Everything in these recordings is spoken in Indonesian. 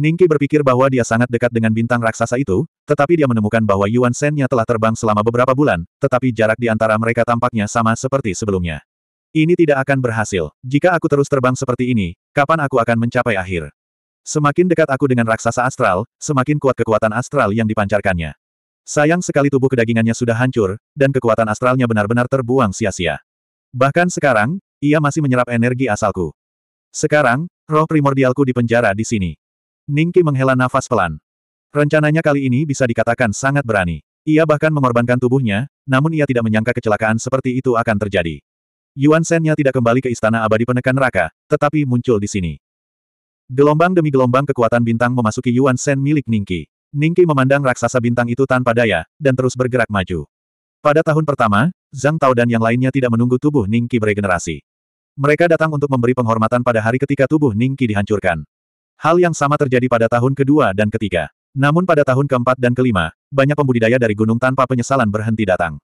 Ningki berpikir bahwa dia sangat dekat dengan bintang raksasa itu, tetapi dia menemukan bahwa Yuan Shen-nya telah terbang selama beberapa bulan, tetapi jarak di antara mereka tampaknya sama seperti sebelumnya. Ini tidak akan berhasil. Jika aku terus terbang seperti ini, kapan aku akan mencapai akhir? Semakin dekat aku dengan raksasa astral, semakin kuat kekuatan astral yang dipancarkannya. Sayang sekali tubuh kedagingannya sudah hancur, dan kekuatan astralnya benar-benar terbuang sia-sia. Bahkan sekarang, ia masih menyerap energi asalku. Sekarang, roh primordialku dipenjara di sini. Ningki menghela nafas pelan. Rencananya kali ini bisa dikatakan sangat berani. Ia bahkan mengorbankan tubuhnya, namun ia tidak menyangka kecelakaan seperti itu akan terjadi. Yuan Shen-nya tidak kembali ke istana abadi penekan neraka, tetapi muncul di sini. Gelombang demi gelombang kekuatan bintang memasuki Yuan Shen milik Ningki. Ningki memandang raksasa bintang itu tanpa daya, dan terus bergerak maju. Pada tahun pertama, Zhang Tao dan yang lainnya tidak menunggu tubuh Ningki beregenerasi. Mereka datang untuk memberi penghormatan pada hari ketika tubuh Ningki dihancurkan. Hal yang sama terjadi pada tahun kedua dan ketiga. Namun pada tahun keempat dan kelima, banyak pembudidaya dari gunung tanpa penyesalan berhenti datang.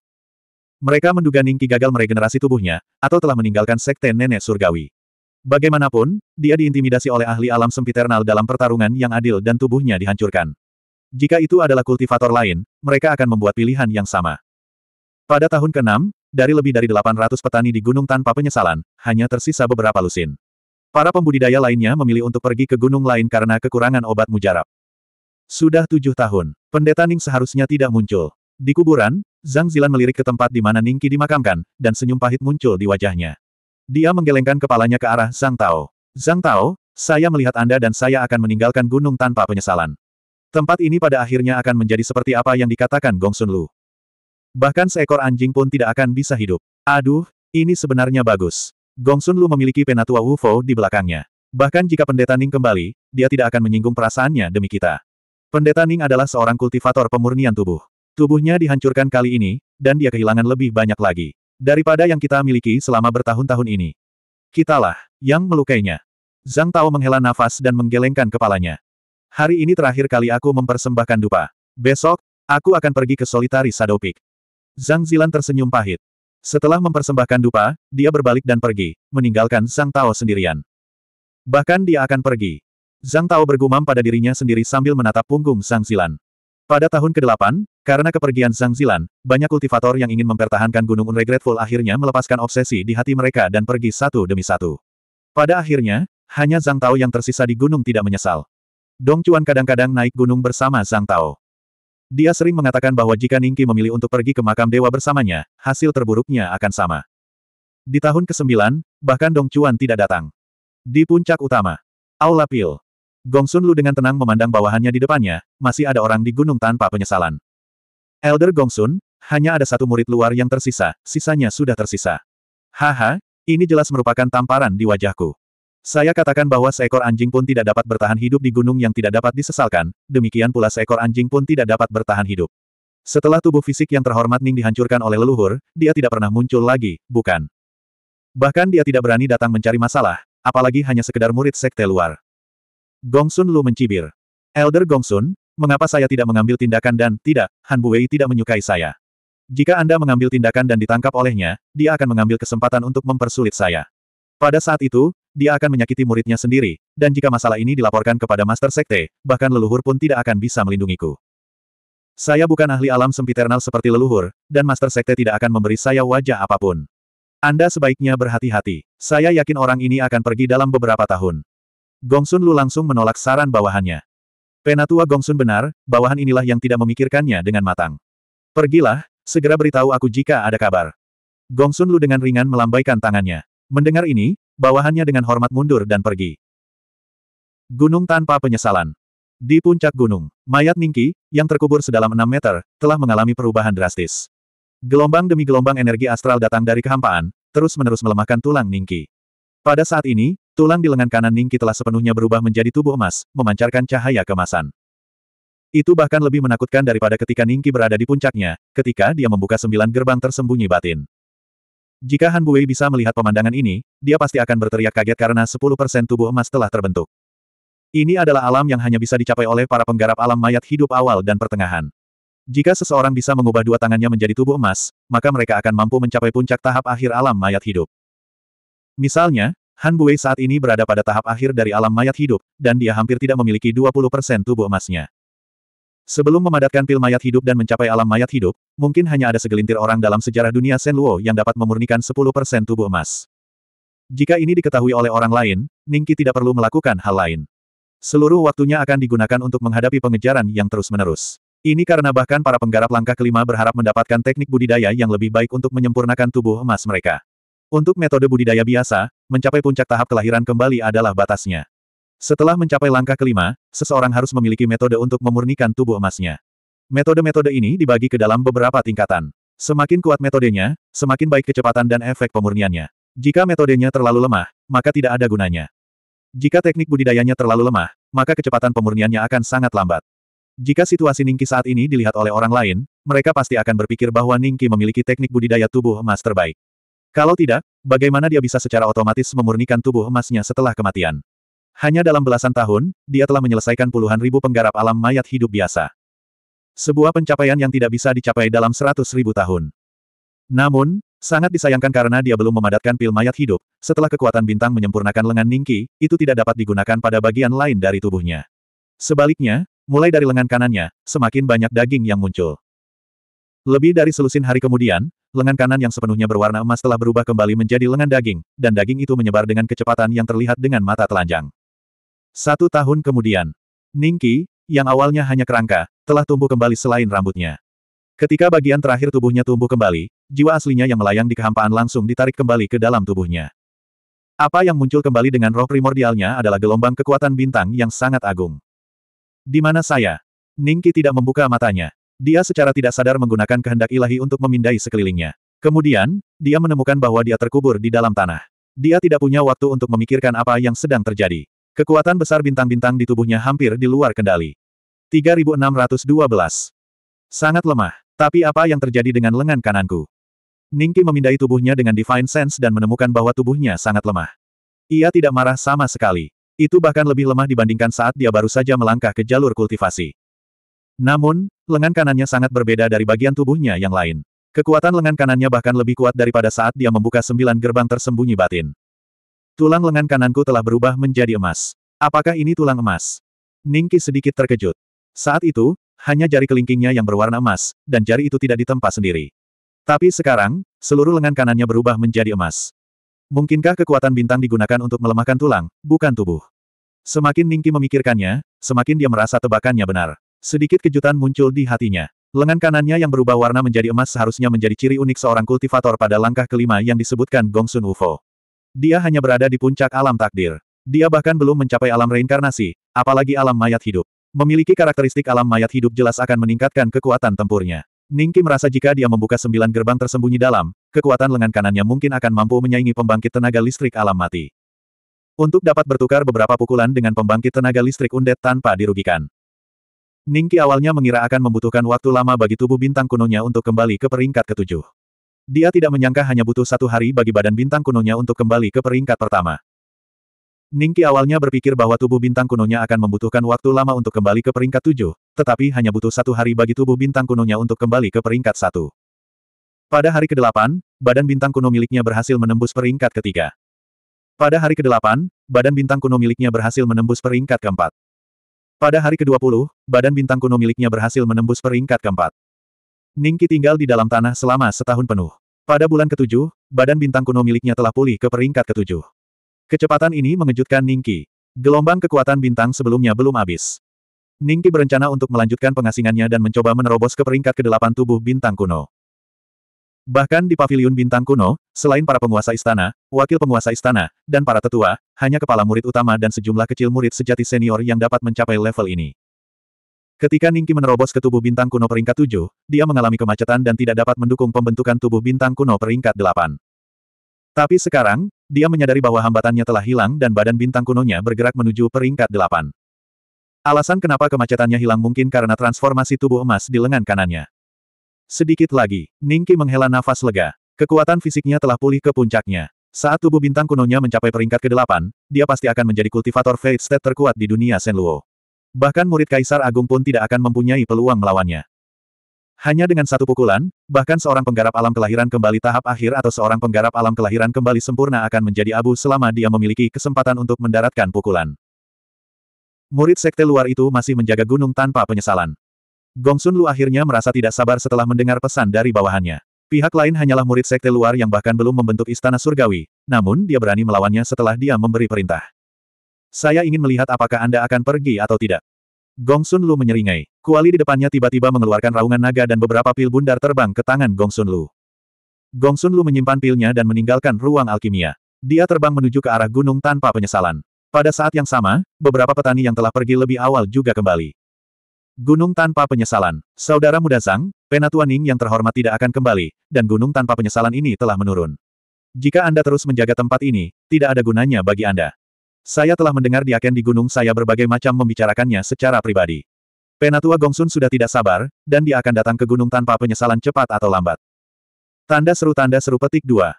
Mereka menduga Ningki gagal meregenerasi tubuhnya, atau telah meninggalkan sekte nenek surgawi. Bagaimanapun, dia diintimidasi oleh ahli alam sempiternal dalam pertarungan yang adil dan tubuhnya dihancurkan. Jika itu adalah kultivator lain, mereka akan membuat pilihan yang sama. Pada tahun ke-6, dari lebih dari 800 petani di gunung tanpa penyesalan, hanya tersisa beberapa lusin. Para pembudidaya lainnya memilih untuk pergi ke gunung lain karena kekurangan obat mujarab. Sudah tujuh tahun, pendeta Ning seharusnya tidak muncul. Di kuburan, Zhang Zilan melirik ke tempat di mana Ningki dimakamkan, dan senyum pahit muncul di wajahnya. Dia menggelengkan kepalanya ke arah Zhang Tao. Zhang Tao, saya melihat Anda dan saya akan meninggalkan gunung tanpa penyesalan. Tempat ini pada akhirnya akan menjadi seperti apa yang dikatakan Gong Sun Lu. Bahkan seekor anjing pun tidak akan bisa hidup. Aduh, ini sebenarnya bagus. Gongsun Lu memiliki penatua Wufo di belakangnya. Bahkan jika pendeta Ning kembali, dia tidak akan menyinggung perasaannya demi kita. Pendeta Ning adalah seorang kultivator pemurnian tubuh. Tubuhnya dihancurkan kali ini, dan dia kehilangan lebih banyak lagi. Daripada yang kita miliki selama bertahun-tahun ini. Kitalah, yang melukainya. Zhang Tao menghela nafas dan menggelengkan kepalanya. Hari ini terakhir kali aku mempersembahkan dupa. Besok, aku akan pergi ke solitari Shadow Peak. Zhang Zilan tersenyum pahit. Setelah mempersembahkan dupa, dia berbalik dan pergi, meninggalkan Zhang Tao sendirian. Bahkan dia akan pergi. Zhang Tao bergumam pada dirinya sendiri sambil menatap punggung Zhang Zilan. Pada tahun ke-8, karena kepergian Zhang Zilan, banyak kultivator yang ingin mempertahankan Gunung Unregretful akhirnya melepaskan obsesi di hati mereka dan pergi satu demi satu. Pada akhirnya, hanya Zhang Tao yang tersisa di gunung tidak menyesal. Dong Chuan kadang-kadang naik gunung bersama Zhang Tao. Dia sering mengatakan bahwa jika Ningki memilih untuk pergi ke makam dewa bersamanya, hasil terburuknya akan sama. Di tahun ke-9, bahkan Dong Chuan tidak datang. Di puncak utama, Aula Pil, Gong Sun Lu dengan tenang memandang bawahannya di depannya, masih ada orang di gunung tanpa penyesalan. Elder Gong Sun, hanya ada satu murid luar yang tersisa, sisanya sudah tersisa. Haha, ini jelas merupakan tamparan di wajahku. Saya katakan bahwa seekor anjing pun tidak dapat bertahan hidup di gunung yang tidak dapat disesalkan, demikian pula seekor anjing pun tidak dapat bertahan hidup. Setelah tubuh fisik yang terhormat Ning dihancurkan oleh leluhur, dia tidak pernah muncul lagi, bukan? Bahkan dia tidak berani datang mencari masalah, apalagi hanya sekedar murid sekte luar. Gongsun Lu mencibir. Elder Gongsun, mengapa saya tidak mengambil tindakan dan, tidak, Han Buwei tidak menyukai saya. Jika Anda mengambil tindakan dan ditangkap olehnya, dia akan mengambil kesempatan untuk mempersulit saya. Pada saat itu, dia akan menyakiti muridnya sendiri, dan jika masalah ini dilaporkan kepada Master Sekte, bahkan leluhur pun tidak akan bisa melindungiku. Saya bukan ahli alam sempiternal seperti leluhur, dan Master Sekte tidak akan memberi saya wajah apapun. Anda sebaiknya berhati-hati. Saya yakin orang ini akan pergi dalam beberapa tahun. Gongsun Lu langsung menolak saran bawahannya. Penatua Gongsun benar, bawahan inilah yang tidak memikirkannya dengan matang. Pergilah, segera beritahu aku jika ada kabar. Gongsun Lu dengan ringan melambaikan tangannya. Mendengar ini, Bawahannya dengan hormat mundur dan pergi. Gunung tanpa penyesalan. Di puncak gunung, mayat Ningki, yang terkubur sedalam 6 meter, telah mengalami perubahan drastis. Gelombang demi gelombang energi astral datang dari kehampaan, terus-menerus melemahkan tulang Ningki. Pada saat ini, tulang di lengan kanan Ningki telah sepenuhnya berubah menjadi tubuh emas, memancarkan cahaya kemasan. Itu bahkan lebih menakutkan daripada ketika Ningki berada di puncaknya, ketika dia membuka sembilan gerbang tersembunyi batin. Jika Han Buwei bisa melihat pemandangan ini, dia pasti akan berteriak kaget karena 10% tubuh emas telah terbentuk. Ini adalah alam yang hanya bisa dicapai oleh para penggarap alam mayat hidup awal dan pertengahan. Jika seseorang bisa mengubah dua tangannya menjadi tubuh emas, maka mereka akan mampu mencapai puncak tahap akhir alam mayat hidup. Misalnya, Han Buwei saat ini berada pada tahap akhir dari alam mayat hidup, dan dia hampir tidak memiliki 20% tubuh emasnya. Sebelum memadatkan pil mayat hidup dan mencapai alam mayat hidup, mungkin hanya ada segelintir orang dalam sejarah dunia Luo yang dapat memurnikan 10% tubuh emas. Jika ini diketahui oleh orang lain, Ningki tidak perlu melakukan hal lain. Seluruh waktunya akan digunakan untuk menghadapi pengejaran yang terus-menerus. Ini karena bahkan para penggarap langkah kelima berharap mendapatkan teknik budidaya yang lebih baik untuk menyempurnakan tubuh emas mereka. Untuk metode budidaya biasa, mencapai puncak tahap kelahiran kembali adalah batasnya. Setelah mencapai langkah kelima, seseorang harus memiliki metode untuk memurnikan tubuh emasnya. Metode-metode ini dibagi ke dalam beberapa tingkatan. Semakin kuat metodenya, semakin baik kecepatan dan efek pemurniannya. Jika metodenya terlalu lemah, maka tidak ada gunanya. Jika teknik budidayanya terlalu lemah, maka kecepatan pemurniannya akan sangat lambat. Jika situasi Ningki saat ini dilihat oleh orang lain, mereka pasti akan berpikir bahwa Ningki memiliki teknik budidaya tubuh emas terbaik. Kalau tidak, bagaimana dia bisa secara otomatis memurnikan tubuh emasnya setelah kematian? Hanya dalam belasan tahun, dia telah menyelesaikan puluhan ribu penggarap alam mayat hidup biasa. Sebuah pencapaian yang tidak bisa dicapai dalam seratus ribu tahun. Namun, sangat disayangkan karena dia belum memadatkan pil mayat hidup, setelah kekuatan bintang menyempurnakan lengan Ningki, itu tidak dapat digunakan pada bagian lain dari tubuhnya. Sebaliknya, mulai dari lengan kanannya, semakin banyak daging yang muncul. Lebih dari selusin hari kemudian, lengan kanan yang sepenuhnya berwarna emas telah berubah kembali menjadi lengan daging, dan daging itu menyebar dengan kecepatan yang terlihat dengan mata telanjang. Satu tahun kemudian, Ningki, yang awalnya hanya kerangka, telah tumbuh kembali selain rambutnya. Ketika bagian terakhir tubuhnya tumbuh kembali, jiwa aslinya yang melayang di kehampaan langsung ditarik kembali ke dalam tubuhnya. Apa yang muncul kembali dengan roh primordialnya adalah gelombang kekuatan bintang yang sangat agung. Di mana saya? Ningki tidak membuka matanya. Dia secara tidak sadar menggunakan kehendak ilahi untuk memindai sekelilingnya. Kemudian, dia menemukan bahwa dia terkubur di dalam tanah. Dia tidak punya waktu untuk memikirkan apa yang sedang terjadi. Kekuatan besar bintang-bintang di tubuhnya hampir di luar kendali. 3612. Sangat lemah. Tapi apa yang terjadi dengan lengan kananku? Ningki memindai tubuhnya dengan Divine Sense dan menemukan bahwa tubuhnya sangat lemah. Ia tidak marah sama sekali. Itu bahkan lebih lemah dibandingkan saat dia baru saja melangkah ke jalur kultivasi. Namun, lengan kanannya sangat berbeda dari bagian tubuhnya yang lain. Kekuatan lengan kanannya bahkan lebih kuat daripada saat dia membuka sembilan gerbang tersembunyi batin. Tulang lengan kananku telah berubah menjadi emas. Apakah ini tulang emas? Ningki sedikit terkejut. Saat itu, hanya jari kelingkingnya yang berwarna emas, dan jari itu tidak ditempa sendiri. Tapi sekarang, seluruh lengan kanannya berubah menjadi emas. Mungkinkah kekuatan bintang digunakan untuk melemahkan tulang, bukan tubuh? Semakin Ningki memikirkannya, semakin dia merasa tebakannya benar. Sedikit kejutan muncul di hatinya. Lengan kanannya yang berubah warna menjadi emas seharusnya menjadi ciri unik seorang kultivator pada langkah kelima yang disebutkan Gongsun UFO. Dia hanya berada di puncak alam takdir. Dia bahkan belum mencapai alam reinkarnasi, apalagi alam mayat hidup. Memiliki karakteristik alam mayat hidup jelas akan meningkatkan kekuatan tempurnya. Ningki merasa jika dia membuka sembilan gerbang tersembunyi dalam, kekuatan lengan kanannya mungkin akan mampu menyaingi pembangkit tenaga listrik alam mati. Untuk dapat bertukar beberapa pukulan dengan pembangkit tenaga listrik undet tanpa dirugikan. Ningki awalnya mengira akan membutuhkan waktu lama bagi tubuh bintang kunonya untuk kembali ke peringkat ketujuh. Dia tidak menyangka hanya butuh satu hari bagi badan bintang kunonya untuk kembali ke peringkat pertama. Ningki awalnya berpikir bahwa tubuh bintang kunonya akan membutuhkan waktu lama untuk kembali ke peringkat tujuh, tetapi hanya butuh satu hari bagi tubuh bintang kunonya untuk kembali ke peringkat satu. Pada hari ke-8, badan bintang kuno miliknya berhasil menembus peringkat ketiga. Pada hari ke-8, badan bintang kuno miliknya berhasil menembus peringkat keempat. Pada hari ke-20, badan bintang kuno miliknya berhasil menembus peringkat keempat. Ningki tinggal di dalam tanah selama setahun penuh. Pada bulan ketujuh, badan bintang kuno miliknya telah pulih ke peringkat ketujuh. Kecepatan ini mengejutkan Ningki. Gelombang kekuatan bintang sebelumnya belum habis. Ningki berencana untuk melanjutkan pengasingannya dan mencoba menerobos ke peringkat kedelapan tubuh bintang kuno. Bahkan di paviliun bintang kuno, selain para penguasa istana, wakil penguasa istana, dan para tetua, hanya kepala murid utama dan sejumlah kecil murid sejati senior yang dapat mencapai level ini. Ketika Ningki menerobos ke tubuh bintang kuno peringkat 7, dia mengalami kemacetan dan tidak dapat mendukung pembentukan tubuh bintang kuno peringkat 8. Tapi sekarang, dia menyadari bahwa hambatannya telah hilang dan badan bintang kunonya bergerak menuju peringkat 8. Alasan kenapa kemacetannya hilang mungkin karena transformasi tubuh emas di lengan kanannya. Sedikit lagi, Ningki menghela nafas lega. Kekuatan fisiknya telah pulih ke puncaknya. Saat tubuh bintang kunonya mencapai peringkat ke-8, dia pasti akan menjadi kultivator Fate State terkuat di dunia Senluo. Bahkan murid Kaisar Agung pun tidak akan mempunyai peluang melawannya. Hanya dengan satu pukulan, bahkan seorang penggarap alam kelahiran kembali tahap akhir atau seorang penggarap alam kelahiran kembali sempurna akan menjadi abu selama dia memiliki kesempatan untuk mendaratkan pukulan. Murid sekte luar itu masih menjaga gunung tanpa penyesalan. Gongsun Lu akhirnya merasa tidak sabar setelah mendengar pesan dari bawahannya. Pihak lain hanyalah murid sekte luar yang bahkan belum membentuk istana surgawi, namun dia berani melawannya setelah dia memberi perintah. Saya ingin melihat apakah Anda akan pergi atau tidak. Gong Sun Lu menyeringai. Kuali di depannya tiba-tiba mengeluarkan raungan naga dan beberapa pil bundar terbang ke tangan Gong Sun Lu. Gong Sun Lu menyimpan pilnya dan meninggalkan ruang alkimia. Dia terbang menuju ke arah gunung tanpa penyesalan. Pada saat yang sama, beberapa petani yang telah pergi lebih awal juga kembali. Gunung tanpa penyesalan. Saudara muda Zhang, Penatua Ning yang terhormat tidak akan kembali, dan gunung tanpa penyesalan ini telah menurun. Jika Anda terus menjaga tempat ini, tidak ada gunanya bagi Anda. Saya telah mendengar di Aken di gunung saya berbagai macam membicarakannya secara pribadi. Penatua Gongsun sudah tidak sabar, dan dia akan datang ke gunung tanpa penyesalan cepat atau lambat. Tanda seru tanda seru petik dua.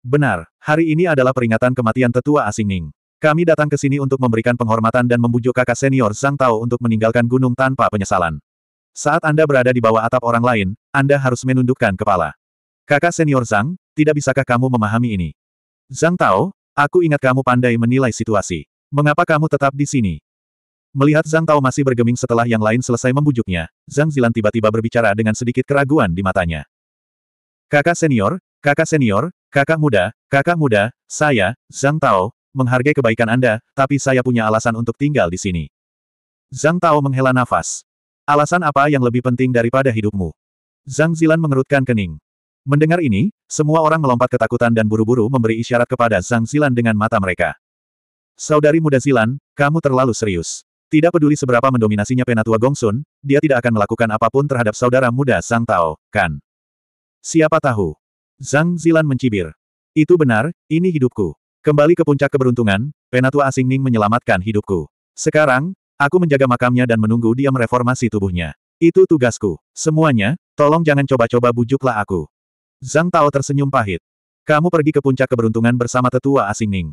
Benar, hari ini adalah peringatan kematian tetua asing Ning. Kami datang ke sini untuk memberikan penghormatan dan membujuk kakak senior Zhang Tao untuk meninggalkan gunung tanpa penyesalan. Saat Anda berada di bawah atap orang lain, Anda harus menundukkan kepala. Kakak senior Zhang, tidak bisakah kamu memahami ini? Zhang Tao, Aku ingat kamu pandai menilai situasi. Mengapa kamu tetap di sini? Melihat Zhang Tao masih bergeming setelah yang lain selesai membujuknya, Zhang Zilan tiba-tiba berbicara dengan sedikit keraguan di matanya. Kakak senior, kakak senior, kakak muda, kakak muda, saya, Zhang Tao, menghargai kebaikan Anda, tapi saya punya alasan untuk tinggal di sini. Zhang Tao menghela nafas. Alasan apa yang lebih penting daripada hidupmu? Zhang Zilan mengerutkan kening. Mendengar ini, semua orang melompat ketakutan dan buru-buru memberi isyarat kepada Zhang Zilan dengan mata mereka. Saudari muda Zilan, kamu terlalu serius. Tidak peduli seberapa mendominasinya penatua Gongsun, dia tidak akan melakukan apapun terhadap saudara muda Zhang Tao, kan? Siapa tahu? Zhang Zilan mencibir. Itu benar, ini hidupku. Kembali ke puncak keberuntungan, penatua asing Ning menyelamatkan hidupku. Sekarang, aku menjaga makamnya dan menunggu dia mereformasi tubuhnya. Itu tugasku. Semuanya, tolong jangan coba-coba bujuklah aku. Zhang Tao tersenyum pahit. Kamu pergi ke puncak keberuntungan bersama tetua asing Ning.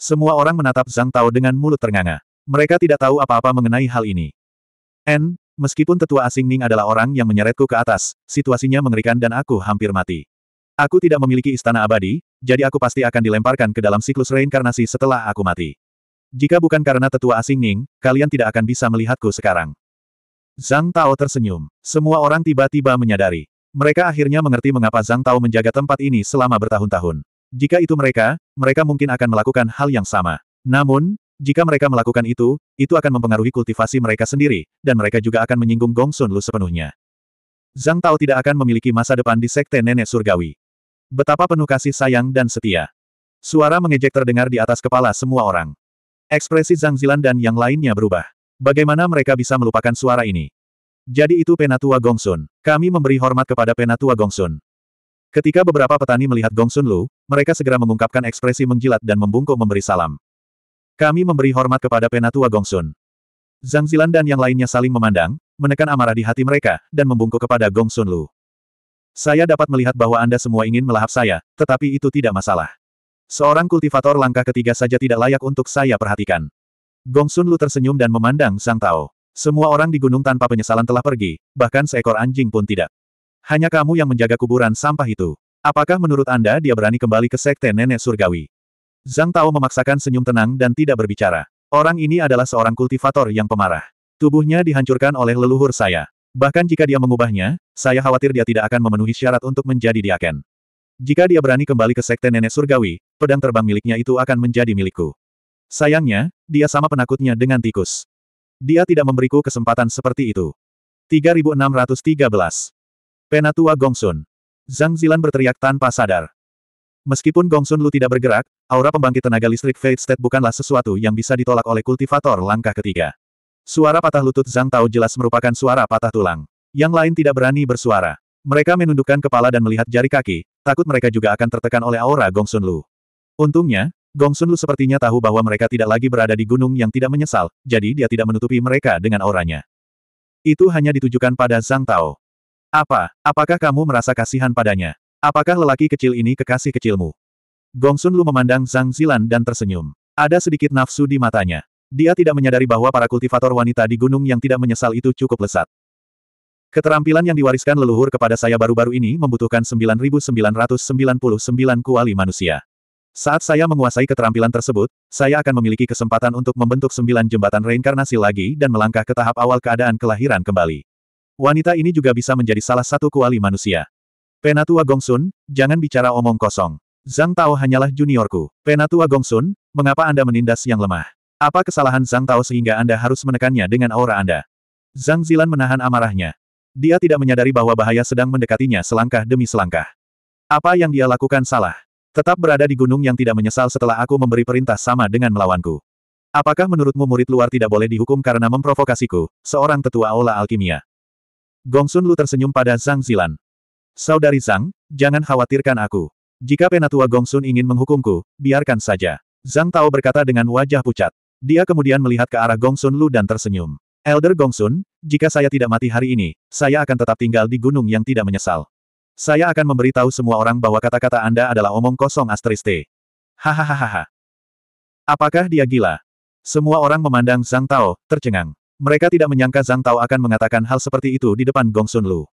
Semua orang menatap Zhang Tao dengan mulut ternganga. Mereka tidak tahu apa-apa mengenai hal ini. N, meskipun tetua asing Ning adalah orang yang menyeretku ke atas, situasinya mengerikan dan aku hampir mati. Aku tidak memiliki istana abadi, jadi aku pasti akan dilemparkan ke dalam siklus reinkarnasi setelah aku mati. Jika bukan karena tetua asing Ning, kalian tidak akan bisa melihatku sekarang. Zhang Tao tersenyum. Semua orang tiba-tiba menyadari. Mereka akhirnya mengerti mengapa Zhang Tao menjaga tempat ini selama bertahun-tahun. Jika itu mereka, mereka mungkin akan melakukan hal yang sama. Namun, jika mereka melakukan itu, itu akan mempengaruhi kultivasi mereka sendiri, dan mereka juga akan menyinggung Gong Sun Lu sepenuhnya. Zhang Tao tidak akan memiliki masa depan di Sekte Nenek Surgawi. Betapa penuh kasih sayang dan setia. Suara mengejek terdengar di atas kepala semua orang. Ekspresi Zhang Zilan dan yang lainnya berubah. Bagaimana mereka bisa melupakan suara ini? Jadi itu Penatua Gongsun. Kami memberi hormat kepada Penatua Gongsun. Ketika beberapa petani melihat Gongsun Lu, mereka segera mengungkapkan ekspresi menjilat dan membungkuk memberi salam. Kami memberi hormat kepada Penatua Gongsun. Zhang Zilan dan yang lainnya saling memandang, menekan amarah di hati mereka, dan membungkuk kepada Gongsun Lu. Saya dapat melihat bahwa Anda semua ingin melahap saya, tetapi itu tidak masalah. Seorang kultivator langkah ketiga saja tidak layak untuk saya perhatikan. Gongsun Lu tersenyum dan memandang sang Tao. Semua orang di gunung tanpa penyesalan telah pergi, bahkan seekor anjing pun tidak. Hanya kamu yang menjaga kuburan sampah itu. Apakah menurut Anda dia berani kembali ke sekte nenek surgawi? Zhang Tao memaksakan senyum tenang dan tidak berbicara. Orang ini adalah seorang kultivator yang pemarah. Tubuhnya dihancurkan oleh leluhur saya. Bahkan jika dia mengubahnya, saya khawatir dia tidak akan memenuhi syarat untuk menjadi diaken. Jika dia berani kembali ke sekte nenek surgawi, pedang terbang miliknya itu akan menjadi milikku. Sayangnya, dia sama penakutnya dengan tikus. Dia tidak memberiku kesempatan seperti itu. 3613. Penatua Gongsun. Zhang Zilan berteriak tanpa sadar. Meskipun Gongsun Lu tidak bergerak, aura pembangkit tenaga listrik Fate State bukanlah sesuatu yang bisa ditolak oleh kultivator langkah ketiga. Suara patah lutut Zhang Tao jelas merupakan suara patah tulang. Yang lain tidak berani bersuara. Mereka menundukkan kepala dan melihat jari kaki, takut mereka juga akan tertekan oleh aura Gongsun Lu. Untungnya, Gong Lu sepertinya tahu bahwa mereka tidak lagi berada di gunung yang tidak menyesal, jadi dia tidak menutupi mereka dengan auranya. Itu hanya ditujukan pada Zhang Tao. Apa, apakah kamu merasa kasihan padanya? Apakah lelaki kecil ini kekasih kecilmu? Gong Lu memandang Zhang Zilan dan tersenyum. Ada sedikit nafsu di matanya. Dia tidak menyadari bahwa para kultivator wanita di gunung yang tidak menyesal itu cukup lesat. Keterampilan yang diwariskan leluhur kepada saya baru-baru ini membutuhkan 9999 kuali manusia. Saat saya menguasai keterampilan tersebut, saya akan memiliki kesempatan untuk membentuk sembilan jembatan reinkarnasi lagi dan melangkah ke tahap awal keadaan kelahiran kembali. Wanita ini juga bisa menjadi salah satu kuali manusia. Penatua Gongsun, jangan bicara omong kosong. Zhang Tao hanyalah juniorku. Penatua Gongsun, mengapa Anda menindas yang lemah? Apa kesalahan Zhang Tao sehingga Anda harus menekannya dengan aura Anda? Zhang Zilan menahan amarahnya. Dia tidak menyadari bahwa bahaya sedang mendekatinya selangkah demi selangkah. Apa yang dia lakukan salah? Tetap berada di gunung yang tidak menyesal setelah aku memberi perintah sama dengan melawanku. Apakah menurutmu murid luar tidak boleh dihukum karena memprovokasiku, seorang tetua aula alkimia? Gongsun Lu tersenyum pada Zhang Zilan. Saudari Zhang, jangan khawatirkan aku. Jika penatua Gongsun ingin menghukumku, biarkan saja. Zhang Tao berkata dengan wajah pucat. Dia kemudian melihat ke arah Gongsun Lu dan tersenyum. Elder Gongsun, jika saya tidak mati hari ini, saya akan tetap tinggal di gunung yang tidak menyesal. Saya akan memberitahu semua orang bahwa kata-kata Anda adalah omong kosong asteris Hahaha. Apakah dia gila? Semua orang memandang Zhang Tao, tercengang. Mereka tidak menyangka Zhang Tao akan mengatakan hal seperti itu di depan Gong Sun Lu.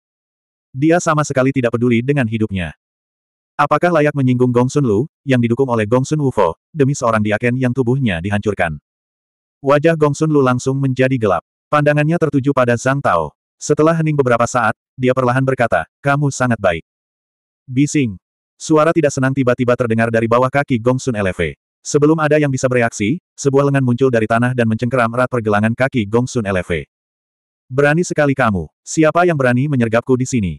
Dia sama sekali tidak peduli dengan hidupnya. Apakah layak menyinggung Gong Sun Lu, yang didukung oleh Gong Sun Wufo, demi seorang diaken yang tubuhnya dihancurkan? Wajah Gong Sun Lu langsung menjadi gelap. Pandangannya tertuju pada Zhang Tao. Setelah hening beberapa saat, dia perlahan berkata, kamu sangat baik. Bising. Suara tidak senang tiba-tiba terdengar dari bawah kaki Gongsun Eleve. Sebelum ada yang bisa bereaksi, sebuah lengan muncul dari tanah dan mencengkeram erat pergelangan kaki Gongsun Eleve. Berani sekali kamu. Siapa yang berani menyergapku di sini?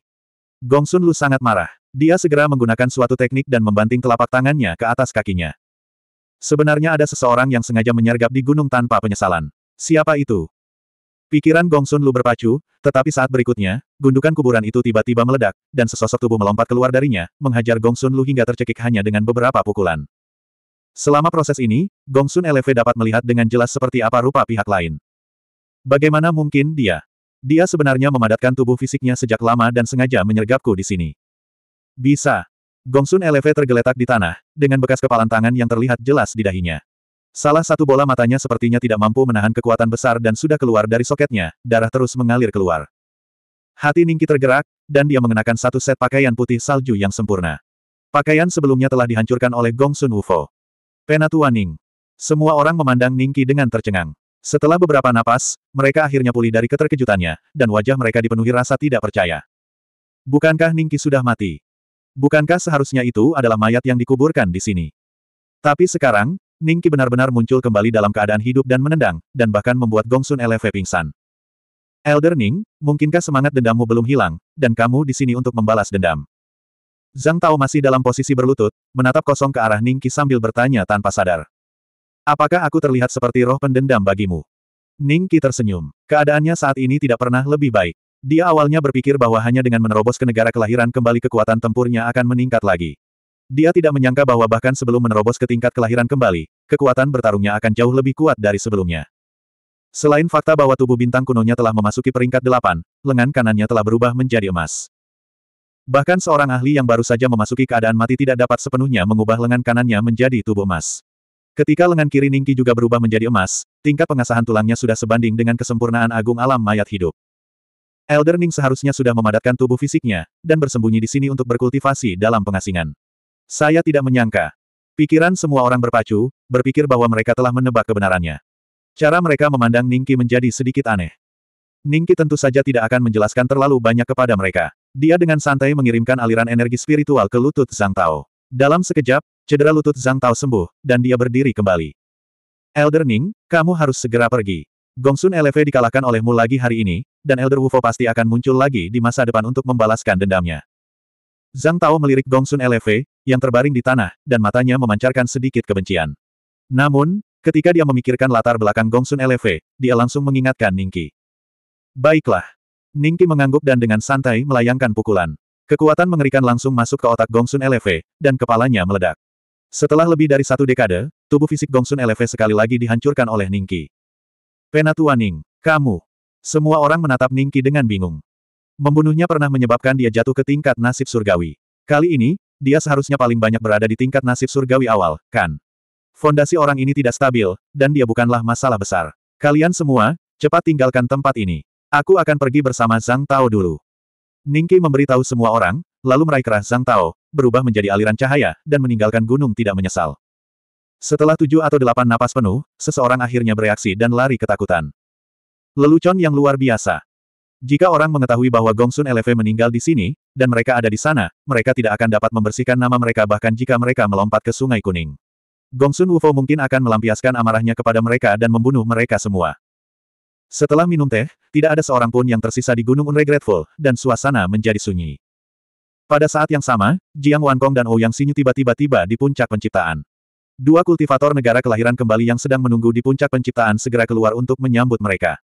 Gongsun Lu sangat marah. Dia segera menggunakan suatu teknik dan membanting telapak tangannya ke atas kakinya. Sebenarnya ada seseorang yang sengaja menyergap di gunung tanpa penyesalan. Siapa itu? Pikiran Gongsun Lu berpacu, tetapi saat berikutnya, gundukan kuburan itu tiba-tiba meledak, dan sesosok tubuh melompat keluar darinya, menghajar Gongsun Lu hingga tercekik hanya dengan beberapa pukulan. Selama proses ini, Gongsun Lv dapat melihat dengan jelas seperti apa rupa pihak lain. Bagaimana mungkin dia? Dia sebenarnya memadatkan tubuh fisiknya sejak lama dan sengaja menyergapku di sini. Bisa. Gongsun Lv tergeletak di tanah, dengan bekas kepalan tangan yang terlihat jelas di dahinya. Salah satu bola matanya sepertinya tidak mampu menahan kekuatan besar dan sudah keluar dari soketnya, darah terus mengalir keluar. Hati Ningki tergerak, dan dia mengenakan satu set pakaian putih salju yang sempurna. Pakaian sebelumnya telah dihancurkan oleh Gong Sun Wufo. Penatua Ning. Semua orang memandang Ningki dengan tercengang. Setelah beberapa napas, mereka akhirnya pulih dari keterkejutannya, dan wajah mereka dipenuhi rasa tidak percaya. Bukankah Ningki sudah mati? Bukankah seharusnya itu adalah mayat yang dikuburkan di sini? Tapi sekarang, Ningki benar-benar muncul kembali dalam keadaan hidup dan menendang, dan bahkan membuat Gongsun LV pingsan. Elder Ning, mungkinkah semangat dendammu belum hilang, dan kamu di sini untuk membalas dendam? Zhang Tao masih dalam posisi berlutut, menatap kosong ke arah Ningki sambil bertanya tanpa sadar. Apakah aku terlihat seperti roh pendendam bagimu? Ningki tersenyum. Keadaannya saat ini tidak pernah lebih baik. Dia awalnya berpikir bahwa hanya dengan menerobos ke negara kelahiran kembali kekuatan tempurnya akan meningkat lagi. Dia tidak menyangka bahwa bahkan sebelum menerobos ke tingkat kelahiran kembali, kekuatan bertarungnya akan jauh lebih kuat dari sebelumnya. Selain fakta bahwa tubuh bintang kunonya telah memasuki peringkat delapan, lengan kanannya telah berubah menjadi emas. Bahkan seorang ahli yang baru saja memasuki keadaan mati tidak dapat sepenuhnya mengubah lengan kanannya menjadi tubuh emas. Ketika lengan kiri Ningki juga berubah menjadi emas, tingkat pengasahan tulangnya sudah sebanding dengan kesempurnaan agung alam mayat hidup. Elder Ning seharusnya sudah memadatkan tubuh fisiknya, dan bersembunyi di sini untuk berkultivasi dalam pengasingan. Saya tidak menyangka. Pikiran semua orang berpacu, berpikir bahwa mereka telah menebak kebenarannya. Cara mereka memandang Ningki menjadi sedikit aneh. Ningki tentu saja tidak akan menjelaskan terlalu banyak kepada mereka. Dia dengan santai mengirimkan aliran energi spiritual ke lutut Zhang Tao. Dalam sekejap, cedera lutut Zhang Tao sembuh, dan dia berdiri kembali. Elder Ning, kamu harus segera pergi. Gongsun LV dikalahkan olehmu lagi hari ini, dan Elder Wufo pasti akan muncul lagi di masa depan untuk membalaskan dendamnya. Zhang Tao melirik Gongsun LV, yang terbaring di tanah, dan matanya memancarkan sedikit kebencian. Namun, ketika dia memikirkan latar belakang Gongsun LV, dia langsung mengingatkan Ningki. Baiklah. Ningki mengangguk dan dengan santai melayangkan pukulan. Kekuatan mengerikan langsung masuk ke otak Gongsun LV, dan kepalanya meledak. Setelah lebih dari satu dekade, tubuh fisik Gongsun LV sekali lagi dihancurkan oleh Ningki. Penatua Ning, kamu. Semua orang menatap Ningki dengan bingung. Membunuhnya pernah menyebabkan dia jatuh ke tingkat nasib surgawi. Kali ini, dia seharusnya paling banyak berada di tingkat nasib surgawi awal, kan? Fondasi orang ini tidak stabil, dan dia bukanlah masalah besar. Kalian semua, cepat tinggalkan tempat ini. Aku akan pergi bersama Zhang Tao dulu. Ningki memberitahu semua orang, lalu meraih kerah Zhang Tao, berubah menjadi aliran cahaya, dan meninggalkan gunung tidak menyesal. Setelah tujuh atau delapan napas penuh, seseorang akhirnya bereaksi dan lari ketakutan. Lelucon yang luar biasa. Jika orang mengetahui bahwa Gongsun Eleve meninggal di sini, dan mereka ada di sana, mereka tidak akan dapat membersihkan nama mereka bahkan jika mereka melompat ke Sungai Kuning. Gongsun Wufo mungkin akan melampiaskan amarahnya kepada mereka dan membunuh mereka semua. Setelah minum teh, tidak ada seorang pun yang tersisa di Gunung Unregretful, dan suasana menjadi sunyi. Pada saat yang sama, Jiang Wankong dan Ouyang oh Sinyu tiba-tiba tiba di puncak penciptaan. Dua kultivator negara kelahiran kembali yang sedang menunggu di puncak penciptaan segera keluar untuk menyambut mereka.